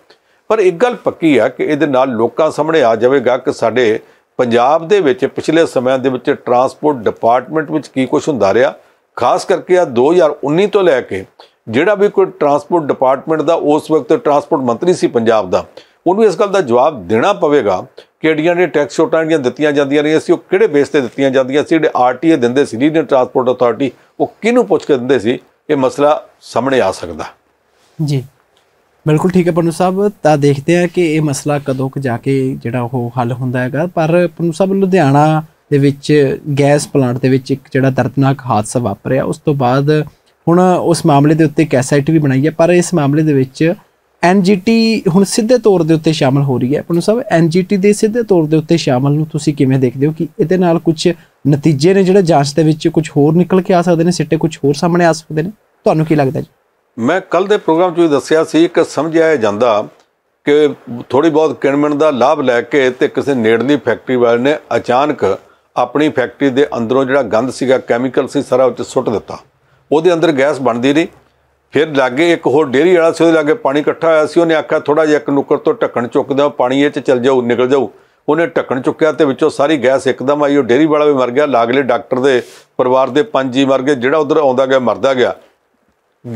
ਪਰ ਇੱਕ ਗੱਲ ਪੱਕੀ ਆ ਕਿ ਇਹਦੇ ਨਾਲ ਲੋਕਾਂ ਸਾਹਮਣੇ ਆ ਜਾਵੇਗਾ ਕਿ ਸਾਡੇ ਪੰਜਾਬ ਦੇ ਵਿੱਚ ਪਿਛਲੇ ਸਮਿਆਂ ਦੇ ਵਿੱਚ ਟਰਾਂਸਪੋਰਟ ਡਿਪਾਰਟਮੈਂਟ ਵਿੱਚ ਕੀ ਕੁਝ ਹੁੰਦਾ ਰਿਹਾ ਖਾਸ ਕਰਕੇ ਆ 2019 ਤੋਂ ਲੈ ਕੇ ਜਿਹੜਾ ਵੀ ਕੋਈ ਟਰਾਂਸਪੋਰਟ ਡਿਪਾਰਟਮੈਂਟ ਦਾ ਉਸ ਵਕਤ ਟਰਾਂਸਪੋਰਟ ਮੰਤਰੀ ਸੀ ਪੰਜਾਬ ਦਾ ਉਹਨੂੰ ਇਸ ਗੱਲ ਦਾ ਜਵਾਬ ਦੇਣਾ ਪਵੇਗਾ ਕਿਹੜੀਆਂ ਨੇ ਟੈਕਸ ਛੋਟਾਂ ਜਿਹੜੀਆਂ ਦਿੱਤੀਆਂ ਜਾਂਦੀਆਂ ਰਹੀਆਂ ਸੀ ਉਹ ਕਿਹੜੇ ਬੇਸ ਤੇ ਦਿੱਤੀਆਂ ਜਾਂਦੀਆਂ ਸੀ ਜਿਹੜੇ ਆਰਟੀਏ ਦਿੰਦੇ ਸੀ ਰੀਜਨਲ ਟਰਾਂਸਪੋਰਟ ਅਥਾਰਟੀ ਉਹ ਕਿਹਨੂੰ ਪੁੱਛ ਕੇ ਦਿੰਦੇ ਸੀ ਇਹ ਮਸਲਾ ਸਾਹਮਣੇ ਆ ਸਕਦਾ ਜੀ ਬਿਲਕੁਲ ਠੀਕ ਹੈ ਪੰਨੂ ਸਾਹਿਬ ਤਾਂ ਦੇਖਦੇ ਆ ਕਿ ਇਹ ਮਸਲਾ ਕਦੋਂ ਕ ਜਾ ਕੇ ਜਿਹੜਾ ਉਹ ਹੱਲ ਹੁੰਦਾ ਹੈਗਾ ਪਰ ਪੰਨੂ ਸਾਹਿਬ ਲੁਧਿਆਣਾ ਦੇ ਵਿੱਚ ਗੈਸ ਪਲਾਂਟ ਦੇ ਵਿੱਚ ਇੱਕ ਜਿਹੜਾ ਦਰਦਨਾਕ ਹਾਦਸਾ ਵਾਪਰਿਆ ਉਸ ਤੋਂ ਬਾਅਦ ਹੁਣ ਉਸ ਮਾਮਲੇ ਦੇ ਉੱਤੇ ਕੈਸਆਈਟੀ ਵੀ ਬਣਾਈ ਹੈ ਪਰ ਇਸ ਮਾਮਲੇ ਦੇ ਵਿੱਚ ਐਨਜੀਟੀ ਹੁਣ ਸਿੱਧੇ ਤੌਰ ਦੇ ਉੱਤੇ ਸ਼ਾਮਲ ਹੋ ਰਹੀ ਹੈ ਪਨੂ ਸਭ ਐਨਜੀਟੀ ਦੇ ਸਿੱਧੇ ਤੌਰ ਦੇ ਉੱਤੇ ਸ਼ਾਮਲ ਨੂੰ ਤੁਸੀਂ ਕਿਵੇਂ ਦੇਖਦੇ ਹੋ ਕਿ ਇਹਦੇ ਨਾਲ ਕੁਝ ਨਤੀਜੇ ਨੇ ਜਿਹੜੇ ਜਾਂਚ ਦੇ ਵਿੱਚ ਕੁਝ ਹੋਰ ਨਿਕਲ ਕੇ ਆ ਸਕਦੇ ਨੇ ਸਿੱਟੇ ਕੁਝ ਹੋਰ ਸਾਹਮਣੇ ਆ ਸਕਦੇ ਨੇ ਤੁਹਾਨੂੰ ਕੀ ਲੱਗਦਾ ਜੀ ਮੈਂ ਕੱਲ ਦੇ ਪ੍ਰੋਗਰਾਮ 'ਚ ਵੀ ਦੱਸਿਆ ਸੀ ਕਿ ਸਮਝਿਆ ਜਾਂਦਾ ਕਿ ਥੋੜੀ ਬਹੁਤ ਕਿਣਮਣ ਦਾ ਲਾਭ ਲੈ ਕੇ ਤੇ ਕਿਸੇ ਨੇੜਲੀ ਫੈਕਟਰੀ ਵਾਲੇ ਨੇ ਅਚਾਨਕ ਆਪਣੀ ਫੈਕਟਰੀ ਦੇ ਅੰਦਰੋਂ ਜਿਹੜਾ ਗੰਦ ਸੀਗਾ ਕੈਮੀਕਲ ਸੀ ਸਾਰਾ ਉੱਚ ਸੁੱਟ ਦਿੱਤਾ ਉਹਦੇ ਅੰਦਰ ਗੈਸ ਬਣਦੀ ਰਹੀ ਫਿਰ ਲਾਗੇ ਇੱਕ ਹੋਰ ਡੇਰੀ ਵਾਲਾ ਸੀ ਉਹਦੇ ਲਾਗੇ ਪਾਣੀ ਇਕੱਠਾ ਹੋਇਆ ਸੀ ਉਹਨੇ ਆਖਿਆ ਥੋੜਾ ਜਿਹਾ ਇੱਕ ਨੁੱਕਰ ਤੋਂ ਢੱਕਣ ਚੁੱਕ ਦਿਓ ਪਾਣੀ ਇਹ ਚ ਚਲ ਜਾਊ ਨਿਕਲ ਜਾਊ ਉਹਨੇ ਢੱਕਣ ਚੁੱਕਿਆ ਤੇ ਵਿੱਚੋਂ ਸਾਰੀ ਗੈਸ ਇੱਕਦਮ ਆਈ ਉਹ ਡੇਰੀ ਵਾਲਾ ਵੀ ਮਰ ਗਿਆ ਲਾਗਲੇ ਡਾਕਟਰ ਦੇ ਪਰਿਵਾਰ ਦੇ ਪੰਜ ਜੀ ਮਰ ਗਏ ਜਿਹੜਾ ਉਧਰ ਆਉਂਦਾ ਗਿਆ ਮਰਦਾ ਗਿਆ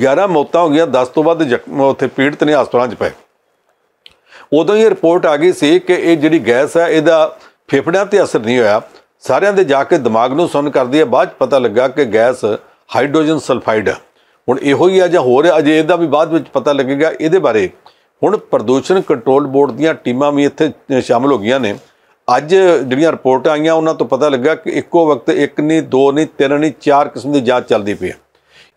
11 ਮੌਤਾਂ ਹੋ ਗਈਆਂ 10 ਤੋਂ ਵੱਧ ਜ਼ਖਮ ਉੱਥੇ ਪੀੜਤ ਨੇ ਹਸਪਤਾਲਾਂ 'ਚ ਪਏ ਉਦੋਂ ਇਹ ਰਿਪੋਰਟ ਆ ਗਈ ਸੀ ਕਿ ਇਹ ਜਿਹੜੀ ਗੈਸ ਹੈ ਇਹਦਾ ਫੇਫੜਿਆਂ ਤੇ ਅਸਰ ਨਹੀਂ ਹੋਇਆ ਸਾਰਿਆਂ ਦੇ ਜਾ ਕੇ ਦਿਮਾਗ ਨੂੰ ਸੁੰਨ ਕਰਦੀ ਹੈ ਬਾਅਦ ਪਤਾ ਲੱਗਾ ਕਿ ਗੈਸ ਹਾਈਡਰੋਜਨ ਸਲਫਾਈਡ ਹੈ ਹੁਣ ਇਹੋ ਹੀ ਆ ਜਾਂ ਹੋਰ ਹੈ ਅਜੇ ਇਹਦਾ ਵੀ ਬਾਅਦ ਵਿੱਚ ਪਤਾ ਲੱਗੇਗਾ ਇਹਦੇ ਬਾਰੇ ਹੁਣ ਪ੍ਰਦੂਸ਼ਣ ਕੰਟਰੋਲ ਬੋਰਡ ਦੀਆਂ ਟੀਮਾਂ ਵੀ ਇੱਥੇ ਸ਼ਾਮਲ ਹੋ ਗਈਆਂ ਨੇ ਅੱਜ ਜਿਹੜੀਆਂ ਰਿਪੋਰਟਾਂ ਆਈਆਂ ਉਹਨਾਂ ਤੋਂ ਪਤਾ ਲੱਗਾ ਕਿ ਇੱਕੋ ਵਕਤ ਇੱਕ ਨਹੀਂ ਦੋ ਨਹੀਂ ਤਿੰਨ ਨਹੀਂ ਚਾਰ ਕਿਸਮ ਦੀ ਜਾਂਚ ਚੱਲਦੀ ਪਈ ਹੈ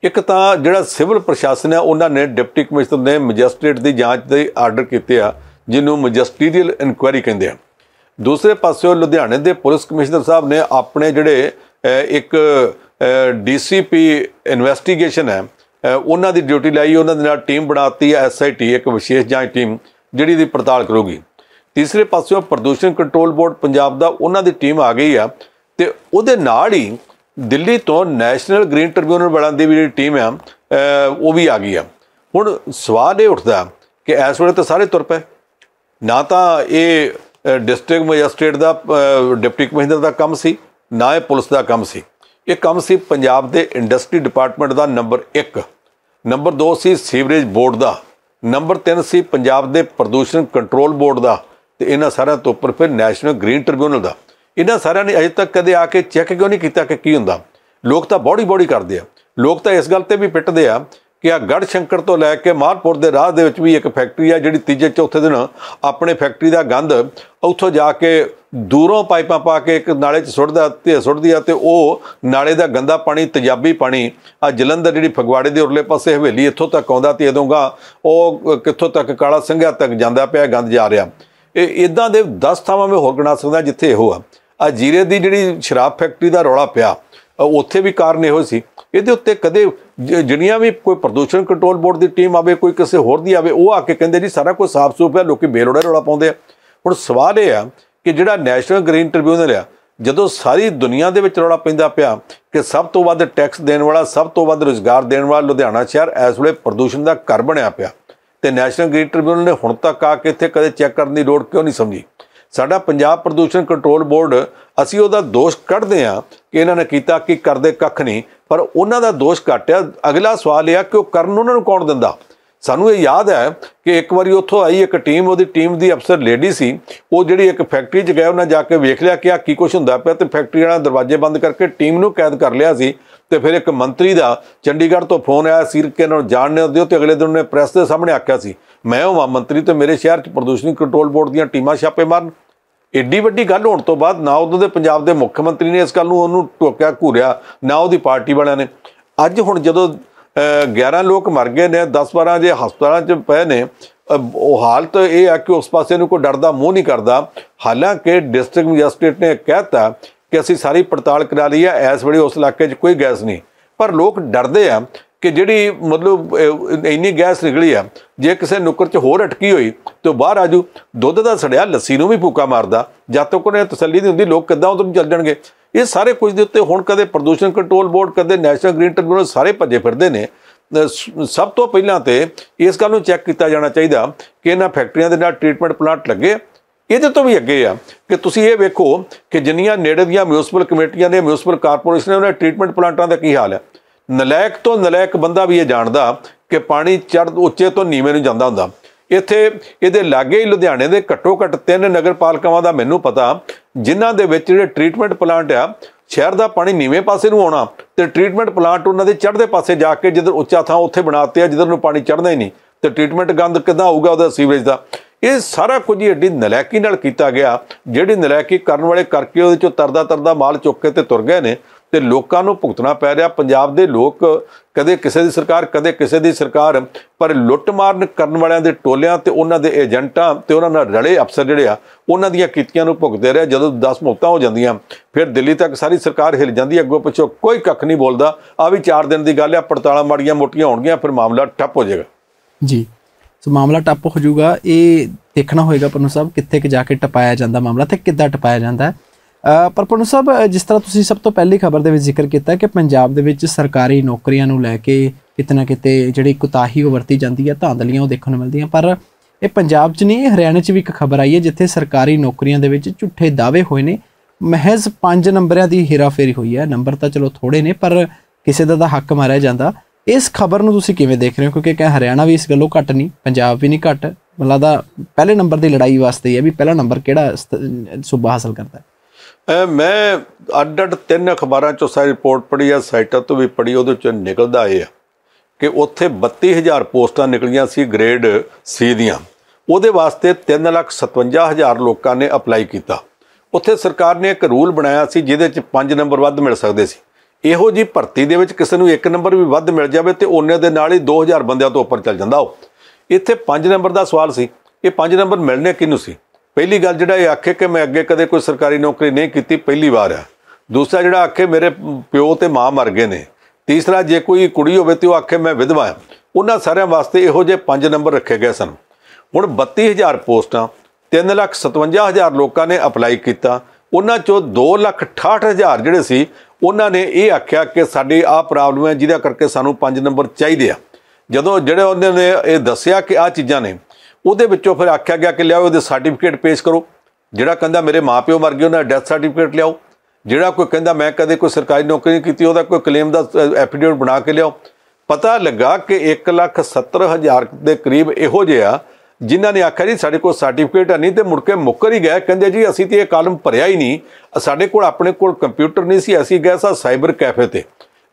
ਇੱਕ ਤਾਂ ਜਿਹੜਾ ਸਿਵਲ ਪ੍ਰਸ਼ਾਸਨ ਹੈ ਉਹਨਾਂ ਨੇ ਡਿਪਟੀ ਕਮਿਸ਼ਨਰ ਨੇ ਮੈਜਿਸਟ੍ਰੇਟ ਦੀ ਜਾਂਚ ਦੇ ਆਰਡਰ ਕੀਤੇ ਆ ਜਿਹਨੂੰ ਮੈਜਿਸਟਰੀਅਲ ਇਨਕੁਆਇਰੀ ਕਹਿੰਦੇ ਆ ਦੂਸਰੇ ਪਾਸੇ ਲੁਧਿਆਣੇ ਦੇ ਪੁਲਿਸ ਕਮਿਸ਼ਨਰ ਸਾਹਿਬ ਨੇ ਆਪਣੇ ਜਿਹੜੇ ਇੱਕ ਡੀਸੀਪੀ ਇਨਵੈਸਟੀਗੇਸ਼ਨ ਹੈ ਉਹਨਾਂ ਦੀ ਡਿਊਟੀ ਲਈ ਉਹਨਾਂ ਦੇ ਨਾਲ ਟੀਮ ਬਣਾਤੀ ਹੈ ਐਸਆਈਟੀ ਇੱਕ ਵਿਸ਼ੇਸ਼ ਜਾਂਚ ਟੀਮ ਜਿਹੜੀ ਦੀ ਪੜਤਾਲ ਕਰੂਗੀ ਤੀਸਰੇ ਪਾਸਿਓਂ ਪ੍ਰਦੂਸ਼ਣ ਕੰਟਰੋਲ ਬੋਰਡ ਪੰਜਾਬ ਦਾ ਉਹਨਾਂ ਦੀ ਟੀਮ ਆ ਗਈ ਆ ਤੇ ਉਹਦੇ ਨਾਲ ਹੀ ਦਿੱਲੀ ਤੋਂ ਨੈਸ਼ਨਲ ਗ੍ਰੀਨ ਟ੍ਰਿਬਿਊਨਲ ਬਣਾਉਣ ਦੀ ਵੀ ਜਿਹੜੀ ਟੀਮ ਆ ਉਹ ਵੀ ਆ ਗਈ ਆ ਹੁਣ ਸਵਾਲ ਇਹ ਉੱਠਦਾ ਕਿ ਇਸ ਵੇਲੇ ਤਾਂ ਸਾਰੇ ਤੁਰ ਪਏ ਨਾ ਤਾਂ ਇਹ ਡਿਸਟ੍ਰਿਕਟ ਮੈਜਿਸਟ੍ਰੇਟ ਦਾ ਡਿਪਟੀ ਕਮਿਸ਼ਨਰ ਦਾ ਕੰਮ ਸੀ ਨਾ ਇਹ ਪੁਲਿਸ ਦਾ ਕੰਮ ਸੀ ਇਹ ਕੰਮ ਸੀ ਪੰਜਾਬ ਦੇ ਇੰਡਸਟਰੀ ਡਿਪਾਰਟਮੈਂਟ ਦਾ ਨੰਬਰ 1 ਨੰਬਰ 2 ਸੀ ਸੀਵਰੇਜ ਬੋਰਡ ਦਾ ਨੰਬਰ 3 ਸੀ ਪੰਜਾਬ ਦੇ ਪ੍ਰਦੂਸ਼ਣ ਕੰਟਰੋਲ ਬੋਰਡ ਦਾ ਤੇ ਇਹਨਾਂ ਸਾਰਿਆਂ ਤੋਂ ਉੱਪਰ ਫਿਰ ਨੈਸ਼ਨਲ ਗ੍ਰੀਨ ਟ੍ਰਿਬਿਊਨਲ ਦਾ ਇਹਨਾਂ ਸਾਰਿਆਂ ਨੇ ਅਜੇ ਤੱਕ ਕਦੇ ਆ ਕੇ ਚੈੱਕ ਕਿਉਂ ਨਹੀਂ ਕੀਤਾ ਕਿ ਕੀ ਹੁੰਦਾ ਲੋਕ ਤਾਂ ਬੋੜੀ ਬੋੜੀ ਕਰਦੇ ਆ ਲੋਕ ਤਾਂ ਇਸ ਗੱਲ ਤੇ ਵੀ ਪਿੱਟਦੇ ਆ ਕਿ ਆ ਗੜ ਸ਼ੰਕਰ ਤੋਂ ਲੈ ਕੇ ਮਾਰਪੁਰ ਦੇ ਰਾਹ ਦੇ ਵਿੱਚ ਵੀ ਇੱਕ ਫੈਕਟਰੀ ਆ ਜਿਹੜੀ ਤੀਜੇ ਚੌਥੇ ਦਿਨ ਆਪਣੇ ਫੈਕਟਰੀ ਦਾ ਗੰਦ ਉੱਥੋਂ ਜਾ ਕੇ ਦੂਰੋਂ ਪਾਈਪਾਂ ਪਾ ਕੇ ਇੱਕ ਨਾਲੇ 'ਚ ਸੁੱਟਦਾ ਤੇ ਸੁੱਟਦੀ ਆ ਤੇ ਉਹ ਨਾਲੇ ਦਾ ਗੰਦਾ ਪਾਣੀ ਤਜਾਬੀ ਪਾਣੀ ਆ ਜਲੰਧਰ ਜਿਹੜੀ ਫਗਵਾੜੇ ਦੇ ਉਰਲੇ ਪਾਸੇ ਹਵੇਲੀ ਇੱਥੋਂ ਤੱਕ ਆਉਂਦਾ ਤੇ ਇਦੋਂਗਾ ਉਹ ਕਿੱਥੋਂ ਤੱਕ ਕਾਲਾ ਸੰਘਿਆ ਤੱਕ ਜਾਂਦਾ ਪਿਆ ਗੰਦ ਜਾ ਰਿਹਾ ਇਹ ਇਦਾਂ ਦੇ 10 ਥਾਵਾਂ ਮੈਂ ਹੋਰ ਗਣਾ ਸਕਦਾ ਜਿੱਥੇ ਇਹੋ ਆ ਆ ਜੀਰੇ ਦੀ ਜਿਹੜੀ ਸ਼ਰਾਬ ਫੈਕਟਰੀ ਦਾ ਰੌਲਾ ਪਿਆ ਉੱਥੇ ਵੀ ਕਾਰਨ ਇਹੋ ਸੀ ਇਹਦੇ ਉੱਤੇ ਕਦੇ ਜਿਹੜੀਆਂ ਵੀ ਕੋਈ ਪ੍ਰਦੂਸ਼ਣ ਕੰਟਰੋਲ ਬੋਰਡ ਦੀ ਟੀਮ ਆਵੇ ਕੋਈ ਕਿਸੇ ਹੋਰ ਦੀ ਆਵੇ ਉਹ ਆ ਕੇ ਕਹਿੰਦੇ ਜੀ ਸਾਰਾ ਕੁਝ ਸਾਫ਼ ਸੁਥਰਾ ਲੋਕੀ ਬੇਲੋੜੇ ਰੋਲਾ ਪਾਉਂਦੇ ਆ ਹੁਣ ਸਵਾਲ ਇਹ ਆ ਕਿ ਜਿਹੜਾ ਨੈਸ਼ਨਲ ਗ੍ਰੀਨ ਟ੍ਰਿਬਿਊਨਲ ਆ ਜਦੋਂ ਸਾਰੀ ਦੁਨੀਆ ਦੇ ਵਿੱਚ ਰੋਲਾ ਪੈਂਦਾ ਪਿਆ ਕਿ ਸਭ ਤੋਂ ਵੱਧ ਟੈਕਸ ਦੇਣ ਵਾਲਾ ਸਭ ਤੋਂ ਵੱਧ ਰੋਜ਼ਗਾਰ ਦੇਣ ਵਾਲਾ ਲੁਧਿਆਣਾ ਸ਼ਹਿਰ ਇਸ ਵੇਲੇ ਪ੍ਰਦੂਸ਼ਣ ਦਾ ਘਰ ਬਣਿਆ ਪਿਆ ਤੇ ਨੈਸ਼ਨਲ ਗ੍ਰੀਨ ਟ੍ਰਿਬਿਊਨਲ ਨੇ ਹੁਣ ਤੱਕ ਆ ਕੇ ਇੱਥੇ ਕਦੇ ਚੈੱਕ ਕਰਨ ਦੀ ਲੋੜ ਕਿਉਂ ਨਹੀਂ ਸਮਝੀ ਸਾਡਾ ਪੰਜਾਬ ਪ੍ਰਦੂਸ਼ਣ ਕੰਟਰੋਲ ਬੋਰਡ ਅਸੀਂ ਉਹਦਾ ਦੋਸ਼ ਕੱਢਦੇ ਆ ਕਿ ਇਹਨਾਂ ਨੇ ਕੀਤਾ ਕਿ ਕਰਦੇ ਕੱਖ ਨਹੀਂ ਪਰ ਉਹਨਾਂ ਦਾ ਦੋਸ਼ ਘਟਿਆ ਅਗਲਾ ਸਵਾਲ ਇਹ ਆ ਕਿ ਉਹ ਕਰਨ ਉਹਨਾਂ ਨੂੰ ਕੌਣ ਦਿੰਦਾ ਸਾਨੂੰ ਇਹ ਯਾਦ ਹੈ ਕਿ ਇੱਕ ਵਾਰੀ ਉੱਥੋਂ ਆਈ ਇੱਕ ਟੀਮ ਉਹਦੀ ਟੀਮ ਦੀ ਅਫਸਰ ਲੇਡੀ ਸੀ ਉਹ ਜਿਹੜੀ ਇੱਕ ਫੈਕਟਰੀ 'ਚ ਗਏ ਉਹਨਾਂ ਜਾ ਕੇ ਵੇਖ ਲਿਆ ਕਿ ਆ ਕੀ ਕੁਝ ਹੁੰਦਾ ਪਿਆ ਤੇ ਫੈਕਟਰੀ ਵਾਲਾ ਦਰਵਾਜ਼ੇ ਬੰਦ ਕਰਕੇ ਟੀਮ ਨੂੰ ਕੈਦ ਕਰ ਲਿਆ ਸੀ ਤੇ ਫਿਰ ਇੱਕ ਮੰਤਰੀ ਦਾ ਚੰਡੀਗੜ੍ਹ ਤੋਂ ਫੋਨ ਆਇਆ ਸੀ ਕਿ ਇਹਨਾਂ ਨੂੰ ਜਾਣਨੇ ਦਿਓ ਤੇ ਅਗਲੇ ਦਿਨ ਉਹਨੇ ਪ੍ਰੈਸ ਦੇ ਸਾਹਮਣੇ ਆਖਿਆ ਸੀ ਮੈਂ ਹਾਂ ਮੰਤਰੀ ਤੇ ਮੇਰੇ ਸ਼ਹਿਰ 'ਚ ਪ੍ਰਦੂਸ਼ਣ ਕੰਟਰੋਲ ਬੋਰਡ ਦੀਆਂ ਟੀਮਾਂ ਛਾਪੇ ਮਾਰਨ ਏਡੀ ਵੱਡੀ ਗੱਲ ਹੋਣ ਤੋਂ ਬਾਅਦ ਨਾ ਉਦੋਂ ਦੇ ਪੰਜਾਬ ਦੇ ਮੁੱਖ ਮੰਤਰੀ ਨੇ ਇਸ ਗੱਲ ਨੂੰ ਉਹਨੂੰ ਟੋਕਿਆ ਘੂਰਿਆ ਨਾ ਉਹਦੀ ਪਾਰਟੀ ਵਾਲਿਆਂ ਨੇ ਅੱਜ ਹੁਣ ਜਦੋਂ 11 ਲੋਕ ਮਰ ਗਏ ਨੇ 10-12 ਜੇ ਹਸਪਤਾਲਾਂ 'ਚ ਪਏ ਨੇ ਉਹ ਹਾਲਤ ਇਹ ਆ ਕਿ ਉਸ ਪਾਸੇ ਨੂੰ ਕੋਈ ਡਰਦਾ ਮੂੰਹ ਨਹੀਂ ਕਰਦਾ ਹਾਲਾਂਕਿ ਡਿਸਟ੍ਰਿਕਟ ਮੈਜਿਸਟ੍ਰੇਟ ਨੇ ਕਹਿਤਾ ਕਿ ਅਸੀਂ ਸਾਰੀ ਪੜਤਾਲ ਕਰਾ ਲਈ ਆ ਇਸ ਵੇਲੇ ਉਸ ਇਲਾਕੇ 'ਚ ਕੋਈ ਗੈਸ ਨਹੀਂ ਪਰ ਲੋਕ ਡਰਦੇ ਆ ਕਿ ਜਿਹੜੀ ਮਤਲਬ ਇੰਨੀ ਗੈਸ ਨਿਕਲੀ ਆ ਜੇ ਕਿਸੇ ਨੁਕਰ 'ਚ ਹੋਰ اٹਕੀ ਹੋਈ ਤੇ ਬਾਹਰ ਆਜੂ ਦੁੱਧ ਦਾ ਸੜਿਆ ਲੱਸੀ ਨੂੰ ਵੀ ਫੂਕਾ ਮਾਰਦਾ ਜਦ ਤੱਕ ਉਹਨੇ ਤਸੱਲੀ ਨਹੀਂ ਹੁੰਦੀ ਲੋਕ ਕਿੱਦਾਂ ਉਧਰ ਚੱਲ ਜਾਣਗੇ ਇਹ ਸਾਰੇ ਕੁਝ ਦੇ ਉੱਤੇ ਹੁਣ ਕਦੇ ਪ੍ਰਦੂਸ਼ਣ ਕੰਟਰੋਲ ਬੋਰਡ ਕਦੇ ਨੈਸ਼ਨਲ ਗ੍ਰੀਨ ਟ੍ਰਿਬਿਊਨਲ ਸਾਰੇ ਭੱਜੇ ਫਿਰਦੇ ਨੇ ਸਭ ਤੋਂ ਪਹਿਲਾਂ ਤੇ ਇਸ ਗੱਲ ਨੂੰ ਚੈੱਕ ਕੀਤਾ ਜਾਣਾ ਚਾਹੀਦਾ ਕਿ ਇਹਨਾਂ ਫੈਕਟਰੀਆਂ ਦੇ ਨਾਲ ਟ੍ਰੀਟਮੈਂਟ ਪਲਾਂਟ ਲੱਗੇ ਇਹਦੇ ਤੋਂ ਵੀ ਅੱਗੇ ਆ ਕਿ ਤੁਸੀਂ ਇਹ ਵੇਖੋ ਕਿ ਜਿੰਨੀਆਂ ਨੇੜੇ ਦੀਆਂ ਮਿਊਨਿਸਪਲ ਕਮੇਟੀਆਂ ਨੇ ਮਿਊਨਿਸਪਲ ਕਾਰਪੋਰੇਸ਼ਨ ਨੇ ਉਹਨਾਂ ਟ੍ਰੀਟਮੈਂਟ ਪਲਾਂਟਾਂ ਦਾ ਕੀ ਹਾਲ ਹੈ ਨਲਾਇਕ ਤੋਂ ਨਲਾਇਕ ਬੰਦਾ ਵੀ ਇਹ ਜਾਣਦਾ ਕਿ ਪਾਣੀ ਚੜ ਉੱਚੇ ਤੋਂ ਨੀਵੇਂ ਨੂੰ ਜਾਂਦਾ ਹੁੰਦਾ ਇੱਥੇ ਇਹਦੇ ਲਾਗੇ ਹੀ ਲੁਧਿਆਣੇ ਦੇ ਘੱਟੋ ਘੱਟ ਤਿੰਨ ਨਗਰਪਾਲਿਕਾਵਾਂ ਦਾ ਮੈਨੂੰ ਪਤਾ ਜਿਨ੍ਹਾਂ ਦੇ ਵਿੱਚ ਜਿਹੜੇ ਟ੍ਰੀਟਮੈਂਟ ਪਲਾਂਟ ਆ ਸ਼ਹਿਰ ਦਾ ਪਾਣੀ ਨੀਵੇਂ ਪਾਸੇ ਨੂੰ ਆਉਣਾ ਤੇ ਟ੍ਰੀਟਮੈਂਟ ਪਲਾਂਟ ਉਹਨਾਂ ਦੇ ਚੜ੍ਹਦੇ ਪਾਸੇ ਜਾ ਕੇ ਜਿੱਧਰ ਉੱਚਾ ਥਾਂ ਉੱਥੇ ਬਣਾਤੇ ਆ ਜਿੱਧਰ ਨੂੰ ਪਾਣੀ ਚੜ੍ਹਦਾ ਹੀ ਨਹੀਂ ਤੇ ਟ੍ਰੀਟਮੈਂਟ ਗੰਦ ਕਿੱਦਾਂ ਆਊਗਾ ਉਹਦਾ ਸੀਵਰੇਜ ਦਾ ਇਹ ਸਾਰਾ ਕੁਝ ਹੀ ਏਡੀ ਨਲਾਇਕੀ ਨਾਲ ਕੀਤਾ ਗਿਆ ਜਿਹੜੀ ਨਲਾਇਕੀ ਕਰਨ ਵਾਲੇ ਕਰਕੇ ਉਹਦੇ ਚੋਂ ਤਰਦਾ ਤਰਦਾ ਮਾਲ ਚੁੱਕ ਕੇ ਤੇ ਤੁਰ ਗਏ ਨੇ ਤੇ ਲੋਕਾਂ ਨੂੰ ਭੁਗਤਣਾ ਪੈ ਰਿਹਾ ਪੰਜਾਬ ਦੇ ਲੋਕ ਕਦੇ ਕਿਸੇ ਦੀ ਸਰਕਾਰ ਕਦੇ ਕਿਸੇ ਦੀ ਸਰਕਾਰ ਪਰ ਲੁੱਟਮਾਰਨ ਕਰਨ ਵਾਲਿਆਂ ਦੇ ਟੋਲਿਆਂ ਤੇ ਉਹਨਾਂ ਦੇ ਏਜੰਟਾਂ ਤੇ ਉਹਨਾਂ ਨਾਲ ਰਲੇ ਅਫਸਰ ਜਿਹੜੇ ਆ ਉਹਨਾਂ ਦੀਆਂ ਕੀਤੀਆਂ ਨੂੰ ਭੁਗਤਦੇ ਰਹੇ ਜਦੋਂ 10 ਮੁਕਤਾ ਹੋ ਜਾਂਦੀਆਂ ਫਿਰ ਦਿੱਲੀ ਤੱਕ ਸਾਰੀ ਸਰਕਾਰ ਹਿਲ ਜਾਂਦੀ ਅੱਗੋਂ ਪਿੱਛੋਂ ਕੋਈ ਕੱਖ ਨਹੀਂ ਬੋਲਦਾ ਆ ਵੀ 4 ਦਿਨ ਦੀ ਗੱਲ ਆ ਪੜਤਾਲਾਂ ਮਾੜੀਆਂ ਮੋਟੀਆਂ ਹੋਣਗੀਆਂ ਫਿਰ ਮਾਮਲਾ ਠੱਪ ਹੋ ਜਾਏਗਾ ਜੀ ਸੋ ਮਾਮਲਾ ਟੱਪ ਹੋ ਜਾਊਗਾ ਇਹ ਦੇਖਣਾ ਹੋਏਗਾ ਪਰਨੂ ਸਾਹਿਬ ਕਿੱਥੇ ਕਿ ਜਾ ਕੇ ਟਪਾਇਆ ਜਾਂਦਾ ਮਾਮਲਾ ਤੇ ਕਿੱਦਾਂ ਟਪਾਇਆ ਜਾਂਦਾ ਹੈ ਪਰ ਪਨੂ ਸਾਹਿਬ ਜਿਸ ਤਰ੍ਹਾਂ ਤੁਸੀਂ ਸਭ ਤੋਂ ਪਹਿਲੀ ਖਬਰ ਦੇ ਵਿੱਚ ਜ਼ਿਕਰ ਕੀਤਾ ਕਿ ਪੰਜਾਬ ਦੇ ਵਿੱਚ ਸਰਕਾਰੀ ਨੌਕਰੀਆਂ ਨੂੰ ਲੈ ਕੇ ਕਿਤਨਾ ਕਿਤੇ ਜਿਹੜੀ ਕੁਤਾਹੀ ਉਹ ਵਰਤੀ ਜਾਂਦੀ ਹੈ ਧਾਂਦਲੀਆਂ ਉਹ ਦੇਖਣ ਨੂੰ ਮਿਲਦੀਆਂ ਪਰ ਇਹ ਪੰਜਾਬ 'ਚ ਨਹੀਂ ਇਹ ਹਰਿਆਣਾ 'ਚ ਵੀ ਇੱਕ ਖਬਰ ਆਈ ਹੈ ਜਿੱਥੇ ਸਰਕਾਰੀ ਨੌਕਰੀਆਂ ਦੇ ਵਿੱਚ ਝੂਠੇ ਦਾਅਵੇ ਹੋਏ ਨੇ ਮਹਿਜ਼ 5 ਨੰਬਰਾਂ ਦੀ ਹੀਰਾਫੇਰੀ ਹੋਈ ਹੈ ਨੰਬਰ ਤਾਂ ਚਲੋ ਥੋੜੇ ਨੇ ਪਰ ਕਿਸੇ ਦਾ ਤਾਂ ਹੱਕ ਮਾਰਿਆ ਜਾਂਦਾ ਇਸ ਖਬਰ ਨੂੰ ਤੁਸੀਂ ਕਿਵੇਂ ਦੇਖ ਰਹੇ ਹੋ ਕਿਉਂਕਿ ਕਹ ਹਰਿਆਣਾ ਵੀ ਇਸ ਗੱਲੋਂ ਘੱਟ ਨਹੀਂ ਪੰਜਾਬ ਵੀ ਨਹੀਂ ਘੱਟ ਮਤਲਬ ਦਾ ਪਹਿਲੇ ਨੰਬਰ ਦੀ ਲੜਾਈ ਵਾਸਤੇ ਹੀ ਹੈ ਵੀ ਪਹਿਲਾ ਨੰਬਰ ਕਿਹੜਾ ਸੂਬਾ ਹਾਸਲ ਕਰਦਾ ਹੈ ਮੈਂ ਅੱਡ ਅੱਡ ਤਿੰਨ ਅਖਬਾਰਾਂ ਚੋਂ ਸਾਰੀ ਰਿਪੋਰਟ ਪੜ੍ਹੀ ਆ ਸਾਈਟਾਂ ਤੋਂ ਵੀ ਪੜ੍ਹੀ ਉਹਦੇ ਚੋਂ ਨਿਕਲਦਾ ਇਹ ਆ ਕਿ ਉੱਥੇ 32000 ਪੋਸਟਾਂ ਨਿਕਲੀਆਂ ਸੀ ਗ੍ਰੇਡ ਸੀ ਦੀਆਂ ਉਹਦੇ ਵਾਸਤੇ 357000 ਲੋਕਾਂ ਨੇ ਅਪਲਾਈ ਕੀਤਾ ਉੱਥੇ ਸਰਕਾਰ ਨੇ ਇੱਕ ਰੂਲ ਬਣਾਇਆ ਸੀ ਜਿਹਦੇ ਚ 5 ਨੰਬਰ ਵੱਧ ਮਿਲ ਸਕਦੇ ਸੀ ਇਹੋ ਜੀ ਭਰਤੀ ਦੇ ਵਿੱਚ ਕਿਸੇ ਨੂੰ 1 ਨੰਬਰ ਵੀ ਵੱਧ ਮਿਲ ਜਾਵੇ ਤੇ ਉਹਨੇ ਦੇ ਨਾਲ ਹੀ 2000 ਬੰਦਿਆਂ ਤੋਂ ਉੱਪਰ ਚੱਲ ਜਾਂਦਾ ਉਹ ਇੱਥੇ 5 ਨੰਬਰ ਦਾ ਸਵਾਲ ਸੀ ਇਹ 5 ਨੰਬਰ ਮਿਲਨੇ ਕਿਨੂੰ ਸੀ ਪਹਿਲੀ ਗੱਲ ਜਿਹੜਾ ਇਹ ਆਖੇ ਕਿ ਮੈਂ ਅੱਗੇ ਕਦੇ ਕੋਈ ਸਰਕਾਰੀ ਨੌਕਰੀ ਨਹੀਂ ਕੀਤੀ ਪਹਿਲੀ ਵਾਰ ਆ ਦੂਸਰਾ ਜਿਹੜਾ ਆਖੇ ਮੇਰੇ ਪਿਓ ਤੇ ਮਾਂ ਮਰ ਗਏ ਨੇ ਤੀਸਰਾ ਜੇ ਕੋਈ ਕੁੜੀ ਹੋਵੇ ਤੇ ਉਹ ਆਖੇ ਮੈਂ ਵਿਧਵਾ ਹਾਂ ਉਹਨਾਂ ਸਾਰਿਆਂ ਵਾਸਤੇ ਇਹੋ ਜੇ ਪੰਜ ਨੰਬਰ ਰੱਖੇ ਗਏ ਸਨ ਹੁਣ 32000 ਪੋਸਟਾਂ 357000 ਲੋਕਾਂ ਨੇ ਅਪਲਾਈ ਕੀਤਾ ਉਹਨਾਂ ਚੋਂ 268000 ਜਿਹੜੇ ਸੀ ਉਹਨਾਂ ਨੇ ਇਹ ਆਖਿਆ ਕਿ ਸਾਡੀ ਆ ਪ੍ਰੋਬਲਮ ਹੈ ਜਿਹਦਾ ਕਰਕੇ ਸਾਨੂੰ ਪੰਜ ਨੰਬਰ ਚਾਹੀਦੇ ਆ ਜਦੋਂ ਜਿਹੜੇ ਉਹਨਾਂ ਨੇ ਇਹ ਦੱਸਿਆ ਕਿ ਆ ਚੀਜ਼ਾਂ ਨੇ ਉਹਦੇ ਵਿੱਚੋਂ ਫਿਰ ਆਖਿਆ ਗਿਆ ਕਿ ਲਿਆਓ ਉਹਦੇ ਸਰਟੀਫਿਕੇਟ ਪੇਸ਼ ਕਰੋ ਜਿਹੜਾ ਕਹਿੰਦਾ ਮੇਰੇ ਮਾਪਿਓ ਮਰ ਗਏ ਉਹਨਾਂ ਦਾ ਡੈਥ ਸਰਟੀਫਿਕੇਟ ਲਿਆਓ ਜਿਹੜਾ ਕੋਈ ਕਹਿੰਦਾ ਮੈਂ ਕਦੇ ਕੋਈ ਸਰਕਾਰੀ ਨੌਕਰੀ ਨਹੀਂ ਕੀਤੀ ਉਹਦਾ ਕੋਈ ਕਲੇਮ ਦਾ ਐਫੀਡੇਵਿਟ ਬਣਾ ਕੇ ਲਿਆਓ ਪਤਾ ਲੱਗਾ ਕਿ 170000 ਦੇ ਕਰੀਬ ਇਹੋ ਜਿਹਾ ਜਿਨ੍ਹਾਂ ਨੇ ਆਖਿਆ ਜੀ ਸਾਡੇ ਕੋਲ ਸਰਟੀਫਿਕੇਟ ਨਹੀਂ ਤੇ ਮੁੜ ਕੇ ਮੁੱਕਰ ਹੀ ਗਏ ਕਹਿੰਦੇ ਜੀ ਅਸੀਂ ਤੇ ਇਹ ਕਾਲਮ ਭਰਿਆ ਹੀ ਨਹੀਂ ਸਾਡੇ ਕੋਲ ਆਪਣੇ ਕੋਲ ਕੰਪਿਊਟਰ ਨਹੀਂ ਸੀ ਅਸੀਂ ਗਏ ਸਾ ਸਾਈਬਰ ਕੈਫੇ ਤੇ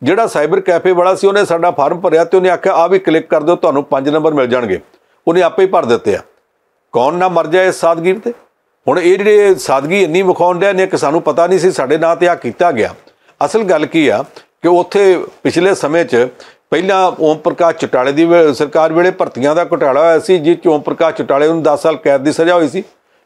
ਜਿਹੜਾ ਸਾਈਬਰ ਕੈਫੇ ਵਾਲਾ ਸੀ ਉਹਨੇ ਸਾਡਾ ਫਾਰਮ ਭਰਿਆ ਤੇ ਉਹਨੇ ਆਖਿਆ ਆ ਵੀ ਕਲਿੱਕ ਕਰ ਦਿਓ ਤੁਹਾਨੂੰ 5 ਨੰਬਰ ਮਿਲ ਜਾਣਗੇ ਉਹਨੇ ਆਪੇ ਹੀ ਭਰ ਦਿੱਤੇ ਆ ਕੌਣ ਨਾ ਮਰ ਜਾਏ ਸਾਦਗੀ ਤੇ ਹੁਣ ਇਹ ਜਿਹੜੇ ਸਾਦਗੀ ਇੰਨੀ ਵਿਖਾਉਣ ਦੇ ਨੇ ਕਿ ਸਾਨੂੰ ਪਤਾ ਨਹੀਂ ਸੀ ਸਾਡੇ ਨਾਂ ਤੇ ਆ ਕੀਤਾ ਗਿਆ ਅਸਲ ਗੱਲ ਕੀ ਆ ਕਿ ਉੱਥੇ ਪਿਛਲੇ ਸਮੇਂ 'ਚ ਪਹਿਲਾਂ ਓਮ ਪ੍ਰਕਾਸ਼ ਚਟਾਲੇ ਦੀ ਸਰਕਾਰ ਵੇਲੇ ਭਰਤੀਆਂ ਦਾ ਘਟਾਲਾ ਹੋਇਆ ਸੀ ਜਿਸ ਓਮ ਪ੍ਰਕਾਸ਼ ਚਟਾਲੇ ਨੂੰ 10 ਸਾਲ ਕੈਦ ਦੀ ਸਜ਼ਾ ਹੋਈ ਸੀ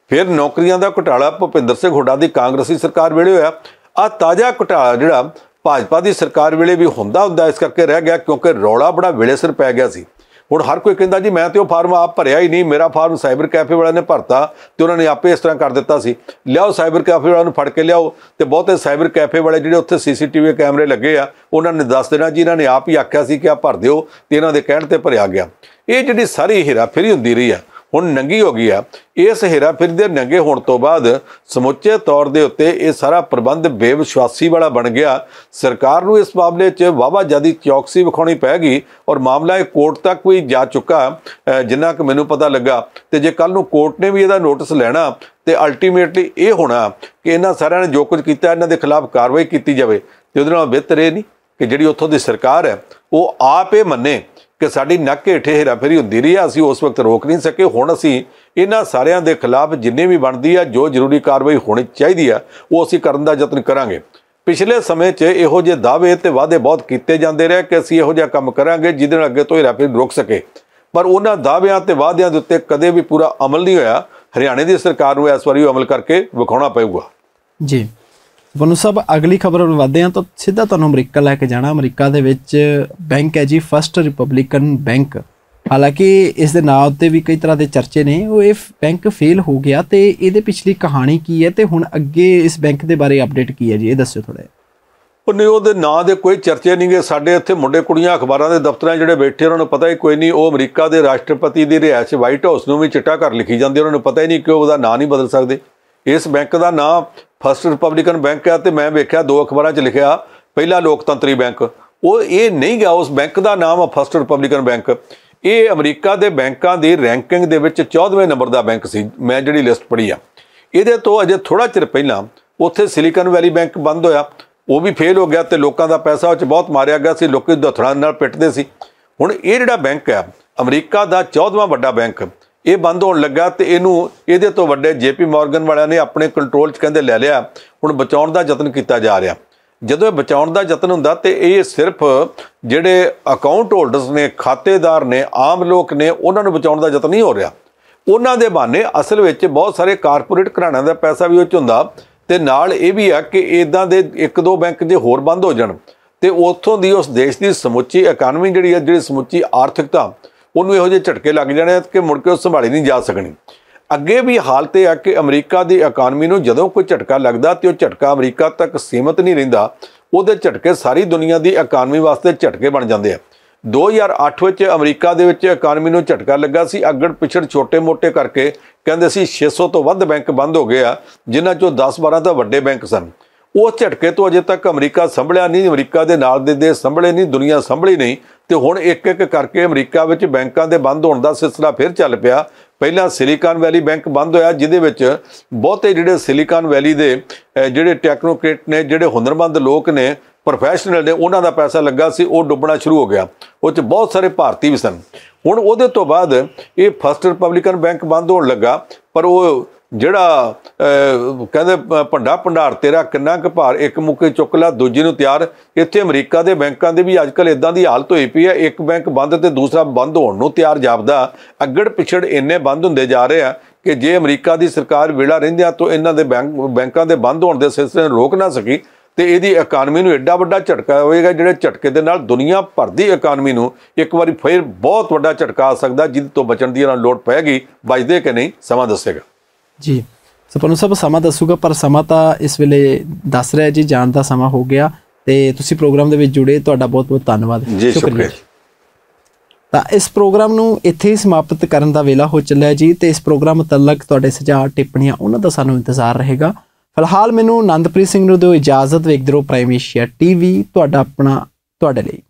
ਫਿਰ ਨੌਕਰੀਆਂ ਦਾ ਘਟਾਲਾ ਭੁਪਿੰਦਰ ਸਿੰਘ ਹੁੱਡਾ ਦੀ ਕਾਂਗਰਸੀ ਸਰਕਾਰ ਵੇਲੇ ਹੋਇਆ ਆ ਤਾਜ਼ਾ ਘਟਾਲਾ ਜਿਹੜਾ ਭਾਜਪਾ ਦੀ ਸਰਕਾਰ ਵੇਲੇ ਵੀ ਹੁੰਦਾ ਹੁੰਦਾ ਇਸ ਕਰਕੇ ਰਹਿ ਗਿਆ ਕਿਉਂਕਿ ਰੌਲਾ ਬੜਾ ਵੇਲੇ ਸਿਰ ਪੈ ਗਿਆ ਸੀ ਹੁਣ ਹਰ ਕੋਈ ਕਹਿੰਦਾ ਜੀ ਮੈਂ ਤੇ ਉਹ ਫਾਰਮ ਆਪ ਭਰਿਆ ਹੀ ਨਹੀਂ ਮੇਰਾ ਫਾਰਮ ਸਾਈਬਰ ਕੈਫੇ ਵਾਲਿਆਂ ਨੇ ਭਰਤਾ ਤੇ ਉਹਨਾਂ ਨੇ ਆਪੇ ਇਸ ਤਰ੍ਹਾਂ ਕਰ ਦਿੱਤਾ ਸੀ ਲਿਆਓ ਸਾਈਬਰ ਕੈਫੇ ਵਾਲਿਆਂ ਨੂੰ ਫੜ ਕੇ ਲਿਆਓ ਤੇ ਬਹੁਤੇ ਸਾਈਬਰ ਕੈਫੇ ਵਾਲੇ ਜਿਹੜੇ ਉੱਥੇ ਸੀਸੀਟੀਵੀ ਕੈਮਰੇ ਲੱਗੇ ਆ ਉਹਨਾਂ ਨੇ ਦੱਸ ਦੇਣਾ ਜੀ ਇਹਨਾਂ ਨੇ ਆਪ ਹੀ ਆਖਿਆ ਸੀ ਕਿ ਆ ਭਰ ਦਿਓ ਤੇ ਇਹਨਾਂ ਦੇ ਕਹਿਣ ਤੇ ਭਰਿਆ ਗਿਆ ਇਹ ਜਿਹੜੀ ਸਾਰੀ ਹੀਰਾ ਫੇਰੀ ਹੁੰਦੀ ਰਹੀ ਆ ਹੁਣ ਨੰਗੀ ਹੋ ਗਈ ਆ ਇਸ ਫਿਰ ਦੇ ਨੰਗੇ ਹੋਣ ਤੋਂ ਬਾਅਦ ਸਮੁੱਚੇ ਤੌਰ ਦੇ ਉੱਤੇ ਇਹ ਸਾਰਾ ਪ੍ਰਬੰਧ ਬੇਵਿਸ਼ਵਾਸੀ ਵਾਲਾ ਬਣ ਗਿਆ ਸਰਕਾਰ ਨੂੰ ਇਸ ਮਾਮਲੇ 'ਚ ਵਾਵਾ ਜਿਆਦੀ ਚੌਕਸੀ ਵਿਖਾਉਣੀ ਪੈਗੀ ਔਰ ਮਾਮਲਾ ਇਹ ਕੋਰਟ ਤੱਕ ਵੀ ਜਾ ਚੁੱਕਾ ਜਿੰਨਾ ਕਿ ਮੈਨੂੰ ਪਤਾ ਲੱਗਾ ਤੇ ਜੇ ਕੱਲ ਨੂੰ ਕੋਰਟ ਨੇ ਵੀ ਇਹਦਾ ਨੋਟਿਸ ਲੈਣਾ ਤੇ ਅਲਟੀਮੇਟਲੀ ਇਹ ਹੋਣਾ ਕਿ ਇਹਨਾਂ ਸਾਰਿਆਂ ਨੇ ਜੋ ਕੁਝ ਕੀਤਾ ਇਹਨਾਂ ਦੇ ਖਿਲਾਫ ਕਾਰਵਾਈ ਕੀਤੀ ਜਾਵੇ ਤੇ ਉਹਦੇ ਨਾਲ ਬਿਹਤਰ ਇਹ ਨਹੀਂ ਕਿ ਜਿਹੜੀ ਉੱਥੋਂ ਦੀ ਸਰਕਾਰ ਹੈ ਉਹ ਆਪ ਇਹ ਮੰਨੇ ਕਿ ਸਾਡੀ ਨੱਕ ਹੇਠੇ ਫੇਰੀ ਹੁੰਦੀ ਰਹੀ ਆ ਅਸੀਂ ਉਸ ਵਕਤ ਰੋਕ ਨਹੀਂ ਸਕੇ ਹੁਣ ਅਸੀਂ ਇਹਨਾਂ ਸਾਰਿਆਂ ਦੇ ਖਿਲਾਫ ਜਿੰਨੇ ਵੀ ਬਣਦੀ ਆ ਜੋ ਜ਼ਰੂਰੀ ਕਾਰਵਾਈ ਹੋਣੀ ਚਾਹੀਦੀ ਆ ਉਹ ਅਸੀਂ ਕਰਨ ਦਾ ਯਤਨ ਕਰਾਂਗੇ ਪਿਛਲੇ ਸਮੇਂ 'ਚ ਇਹੋ ਜਿਹੇ ਦਾਅਵੇ ਤੇ ਵਾਅਦੇ ਬਹੁਤ ਕੀਤੇ ਜਾਂਦੇ ਰਹੇ ਕਿ ਅਸੀਂ ਇਹੋ ਜਿਹਾ ਕੰਮ ਕਰਾਂਗੇ ਜਿਹਦੇ ਨਾਲ ਅੱਗੇ ਤੋਂ ਹੇਰਾਫੇਰੀ ਰੁਕ ਸਕੇ ਪਰ ਉਹਨਾਂ ਦਾਅਵਿਆਂ ਤੇ ਵਾਅਦਿਆਂ ਦੇ ਉੱਤੇ ਕਦੇ ਵੀ ਪੂਰਾ ਅਮਲ ਨਹੀਂ ਹੋਇਆ ਹਰਿਆਣੇ ਦੀ ਸਰਕਾਰ ਨੂੰ ਇਸ ਵਾਰੀ ਉਹ ਅਮਲ ਕਰਕੇ ਵਿਖਾਉਣਾ ਪਏਗਾ ਜੀ ਬਨੂ ਸਾਹਿਬ ਅਗਲੀ ਖਬਰ ਵੱਲ ਵਧਦੇ ਹਾਂ ਤਾਂ ਸਿੱਧਾ ਤੁਹਾਨੂੰ ਅਮਰੀਕਾ ਲੈ ਕੇ ਜਾਣਾ ਅਮਰੀਕਾ ਦੇ ਵਿੱਚ ਬੈਂਕ ਹੈ ਜੀ ਫਰਸਟ ਰਿਪਬਲਿਕਨ ਬੈਂਕ ਹਾਲਾਂਕਿ ਇਸ ਦੇ ਨਾਂ ਉੱਤੇ ਵੀ ਕਈ ਤਰ੍ਹਾਂ ਦੇ ਚਰਚੇ ਨੇ ਉਹ ਇਹ ਬੈਂਕ ਫੇਲ ਹੋ ਗਿਆ ਤੇ ਇਹਦੇ ਪਿਛਲੀ ਕਹਾਣੀ ਕੀ ਹੈ ਤੇ ਹੁਣ ਅੱਗੇ ਇਸ ਬੈਂਕ ਦੇ ਬਾਰੇ ਅਪਡੇਟ ਕੀ ਹੈ ਜੀ ਇਹ ਦੱਸਿਓ ਥੋੜਾ ਉਹ ਉਹਦੇ ਨਾਂ ਦੇ ਕੋਈ ਚਰਚੇ ਨਹੀਂ ਗਏ ਸਾਡੇ ਇੱਥੇ ਮੁੰਡੇ ਕੁੜੀਆਂ ਅਖਬਾਰਾਂ ਦੇ ਦਫ਼ਤਰਾਂ ਜਿਹੜੇ ਬੈਠੇ ਉਹਨਾਂ ਨੂੰ ਪਤਾ ਹੀ ਕੋਈ ਨਹੀਂ ਉਹ ਅਮਰੀਕਾ ਦੇ ਰਾਸ਼ਟਰਪਤੀ ਦੀ ਰਿਹਾਇਸ਼ ਵਾਈਟ ਹਾਊਸ ਨੂੰ ਵੀ ਚਿੱਟਾ ਘਰ ਲਿਖੀ ਜਾਂਦੀ ਉਹਨਾਂ ਨੂੰ ਪਤਾ ਹੀ ਨਹੀਂ ਕਿ ਉਹਦਾ ਨਾਂ ਨਹੀਂ ਬਦਲ ਸਕਦੇ ਇਸ ਬੈਂਕ ਦਾ ਨਾਮ ਫਸਟ ਰਿਪਬਲਿਕਨ ਬੈਂਕ ਹੈ ਤੇ ਮੈਂ ਵੇਖਿਆ ਦੋ ਅਖਬਾਰਾਂ 'ਚ ਲਿਖਿਆ ਪਹਿਲਾ ਲੋਕਤੰਤਰੀ ਬੈਂਕ ਉਹ ਇਹ ਨਹੀਂ ਗਿਆ ਉਸ ਬੈਂਕ ਦਾ ਨਾਮ ਫਸਟ ਰਿਪਬਲਿਕਨ ਬੈਂਕ ਇਹ ਅਮਰੀਕਾ ਦੇ ਬੈਂਕਾਂ ਦੀ ਰੈਂਕਿੰਗ ਦੇ ਵਿੱਚ 14ਵੇਂ ਨੰਬਰ ਦਾ ਬੈਂਕ ਸੀ ਮੈਂ ਜਿਹੜੀ ਲਿਸਟ ਪੜ੍ਹੀ ਆ ਇਹਦੇ ਤੋਂ ਅਜੇ ਥੋੜਾ ਚਿਰ ਪਹਿਲਾਂ ਉੱਥੇ ਸਿਲੀਕਨ ਵੈਲੀ ਬੈਂਕ ਬੰਦ ਹੋਇਆ ਉਹ ਵੀ ਫੇਲ ਹੋ ਗਿਆ ਤੇ ਲੋਕਾਂ ਦਾ ਪੈਸਾ ਉਹ 'ਚ ਬਹੁਤ ਮਾਰਿਆ ਗਿਆ ਸੀ ਲੋਕੀ ਦਥੜਾਂ ਨਾਲ ਪਿੱਟਦੇ ਸੀ ਹੁਣ ਇਹ ਜਿਹੜਾ ਬੈਂਕ ਹੈ ਅਮਰੀਕਾ ਦਾ 14ਵਾਂ ਵੱਡਾ ਬੈਂਕ ਇਹ ਬੰਦ ਹੋਣ ਲੱਗਾ ਤੇ ਇਹਨੂੰ ਇਹਦੇ ਤੋਂ ਵੱਡੇ ਜੇਪੀ ਮਾਰਗਨ ਵਾਲਿਆਂ ਨੇ ਆਪਣੇ ਕੰਟਰੋਲ 'ਚ ਕਹਿੰਦੇ ਲੈ ਲਿਆ ਹੁਣ ਬਚਾਉਣ ਦਾ ਯਤਨ ਕੀਤਾ ਜਾ ਰਿਹਾ ਜਦੋਂ ਇਹ ਬਚਾਉਣ ਦਾ ਯਤਨ ਹੁੰਦਾ ਤੇ ਇਹ ਸਿਰਫ ਜਿਹੜੇ ਅਕਾਊਂਟ ਹੋਲਡਰਸ ਨੇ ਖਾਤੇਦਾਰ ਨੇ ਆਮ ਲੋਕ ਨੇ ਉਹਨਾਂ ਨੂੰ ਬਚਾਉਣ ਦਾ ਯਤਨ ਨਹੀਂ ਹੋ ਰਿਹਾ ਉਹਨਾਂ ਦੇ ਬਹਾਨੇ ਅਸਲ ਵਿੱਚ ਬਹੁਤ ਸਾਰੇ ਕਾਰਪੋਰੇਟ ਘਰਾਣਿਆਂ ਦਾ ਪੈਸਾ ਵੀ ਉਹ ਚ ਹੁੰਦਾ ਤੇ ਨਾਲ ਇਹ ਵੀ ਆ ਕਿ ਇਦਾਂ ਦੇ ਇੱਕ ਦੋ ਬੈਂਕ ਜੇ ਹੋਰ ਬੰਦ ਹੋ ਜਾਣ ਤੇ ਉੱਥੋਂ ਦੀ ਉਸ ਦੇਸ਼ ਦੀ ਸਮੁੱਚੀ ਇਕਨੋਮੀ ਜਿਹੜੀ ਹੈ ਜਿਹੜੀ ਸਮੁੱਚੀ ਆਰਥਿਕਤਾ ਉਹਨੂੰ ਇਹੋ ਜਿਹੇ ਝਟਕੇ ਲੱਗ ਜਾਣੇ ਕਿ ਮੁੜ ਕੇ ਉਹ ਸੰਭਾਲੀ ਨਹੀਂ ਜਾ ਸਕਣੀ ਅੱਗੇ ਵੀ ਹਾਲਤ ਇਹ ਆ ਕਿ ਅਮਰੀਕਾ ਦੀ ਇਕਨੋਮੀ ਨੂੰ ਜਦੋਂ ਕੋਈ ਝਟਕਾ ਲੱਗਦਾ ਤੇ ਉਹ ਝਟਕਾ ਅਮਰੀਕਾ ਤੱਕ ਸੀਮਤ ਨਹੀਂ ਰਹਿੰਦਾ ਉਹਦੇ ਝਟਕੇ ਸਾਰੀ ਦੁਨੀਆ ਦੀ ਇਕਨੋਮੀ ਵਾਸਤੇ ਝਟਕੇ ਬਣ ਜਾਂਦੇ ਆ 2008 ਵਿੱਚ ਅਮਰੀਕਾ ਦੇ ਵਿੱਚ ਇਕਨੋਮੀ ਨੂੰ ਝਟਕਾ ਲੱਗਾ ਸੀ ਅੱਗੜ ਪਿਛੜ ਛੋਟੇ-ਮੋਟੇ ਕਰਕੇ ਕਹਿੰਦੇ ਸੀ 600 ਤੋਂ ਵੱਧ ਬੈਂਕ ਬੰਦ ਹੋ ਗਏ ਆ ਜਿਨ੍ਹਾਂ ਚੋਂ 10-12 ਤਾਂ ਵੱਡੇ ਬੈਂਕ ਸਨ ਉਹ ਝਟਕੇ ਤੋਂ ਅਜੇ ਤੱਕ ਅਮਰੀਕਾ ਸੰਭਲਿਆ ਨਹੀਂ ਅਮਰੀਕਾ ਦੇ ਨਾਲ ਦੇ ਦੇਸ਼ ਸੰਭਲੇ ਨਹੀਂ ਦੁਨੀਆ ਸੰਭਲੀ ਨਹੀਂ ਤੇ ਹੁਣ ਇੱਕ ਇੱਕ ਕਰਕੇ ਅਮਰੀਕਾ ਵਿੱਚ ਬੈਂਕਾਂ ਦੇ ਬੰਦ ਹੋਣ ਦਾ ਸਿਲਸਿਲਾ ਫਿਰ ਚੱਲ ਪਿਆ ਪਹਿਲਾਂ ਸਿਲੀਕਨ ਵੈਲੀ ਬੈਂਕ ਬੰਦ ਹੋਇਆ ਜਿਹਦੇ ਵਿੱਚ ਬਹੁਤੇ ਜਿਹੜੇ ਸਿਲੀਕਨ ਵੈਲੀ ਦੇ ਜਿਹੜੇ ਟੈਕਨੋਕ੍ਰੇਟ ਨੇ ਜਿਹੜੇ ਹੁਨਰਮੰਦ ਲੋਕ ਨੇ ਪ੍ਰੋਫੈਸ਼ਨਲ ਨੇ ਉਹਨਾਂ ਦਾ ਪੈਸਾ ਲੱਗਾ ਸੀ ਉਹ ਡੁੱਬਣਾ ਸ਼ੁਰੂ ਹੋ ਗਿਆ ਉਹ 'ਚ ਬਹੁਤ ਸਾਰੇ ਭਾਰਤੀ ਵੀ ਸਨ ਹੁਣ ਉਹਦੇ ਤੋਂ ਬਾਅਦ ਇਹ ਫਸਟ ਰਿਪਬਲਿਕਨ ਬੈਂਕ ਬੰਦ ਹੋਣ ਲੱਗਾ ਪਰ ਉਹ ਜਿਹੜਾ ਕਹਿੰਦੇ ਭੰਡਾ ਭੰਡਾਰ ਤੇਰਾ ਕਿੰਨਾ ਕੁ ਭਾਰ ਇੱਕ ਮੁੱਕੇ ਚੁੱਕ ਲੈ ਦੂਜੇ ਨੂੰ ਤਿਆਰ ਇੱਥੇ ਅਮਰੀਕਾ ਦੇ ਬੈਂਕਾਂ ਦੇ ਵੀ ਅੱਜਕੱਲ ਇਦਾਂ ਦੀ ਹਾਲਤ ਹੋਈ ਪਈ ਹੈ ਇੱਕ ਬੈਂਕ ਬੰਦ ਤੇ ਦੂਸਰਾ ਬੰਦ ਹੋਣ ਨੂੰ ਤਿਆਰ ਜਾਪਦਾ ਅੱਗੜ ਪਿਛੜ ਇੰਨੇ ਬੰਦ ਹੁੰਦੇ ਜਾ ਰਹੇ ਆ ਕਿ ਜੇ ਅਮਰੀਕਾ ਦੀ ਸਰਕਾਰ ਵਿੜਾ ਰਹਿੰਦਿਆਂ ਤੋਂ ਇਹਨਾਂ ਦੇ ਬੈਂਕ ਬੈਂਕਾਂ ਦੇ ਬੰਦ ਹੋਣ ਦੇ ਸਿਲਸਿਲੇ ਨੂੰ ਰੋਕ ਨਾ ਸਕੀ ਤੇ ਇਹਦੀ ਇਕਨੋਮੀ ਨੂੰ ਐਡਾ ਵੱਡਾ ਝਟਕਾ ਹੋਏਗਾ ਜਿਹੜੇ ਝਟਕੇ ਦੇ ਨਾਲ ਦੁਨੀਆ ਭਰ ਦੀ ਇਕਨੋਮੀ ਨੂੰ ਇੱਕ ਵਾਰੀ ਫੇਰ ਬਹੁਤ ਵੱਡਾ ਝਟਕਾ ਆ ਸਕਦਾ ਜਿੱਦ ਤੋਂ ਬਚਣ ਦੀ ਇਹਨਾਂ ਲੋੜ ਪੈਗੀ ਬਚਦੇ ਕਿ ਨਹੀਂ ਸਮਾਂ ਦੱਸੇਗਾ ਜੀ ਸਪਨੂ ਸਾਹਿਬ ਸਮਾਂ ਦੱਸੂਗਾ ਪਰ ਸਮਾਂ ਤਾਂ ਇਸ ਵੇਲੇ ਦੱਸ ਰਿਹਾ ਜੀ ਜਾਣ ਦਾ ਸਮਾਂ ਹੋ ਗਿਆ ਤੇ ਤੁਸੀਂ ਪ੍ਰੋਗਰਾਮ ਦੇ ਵਿੱਚ ਜੁੜੇ ਤੁਹਾਡਾ ਬਹੁਤ ਬਹੁਤ ਧੰਨਵਾਦ ਜੀ ਸ਼ੁਕਰੀਆ ਤਾਂ ਇਸ ਪ੍ਰੋਗਰਾਮ ਨੂੰ ਇੱਥੇ ਹੀ ਸਮਾਪਤ ਕਰਨ ਦਾ ਵੇਲਾ ਹੋ ਚੱਲਿਆ ਜੀ ਤੇ ਇਸ ਪ੍ਰੋਗਰਾਮ ਮੁਤਲਕ ਤੁਹਾਡੇ ਸੁਝਾਅ ਟਿੱਪਣੀਆਂ ਉਹਨਾਂ ਦਾ ਸਾਨੂੰ ਇੰਤਜ਼ਾਰ ਰਹੇਗਾ ਫਿਲਹਾਲ ਮੈਨੂੰ ਆਨੰਦਪ੍ਰੀਤ ਸਿੰਘ ਨੂੰ ਦਿਓ ਇਜਾਜ਼ਤ ਵੇਖਦੇ ਰਹੋ ਪ੍ਰਾਈਮ ਏਸ਼ੀਆ ਟੀਵੀ ਤੁਹਾਡਾ ਆਪਣਾ ਤੁਹਾਡੇ ਲਈ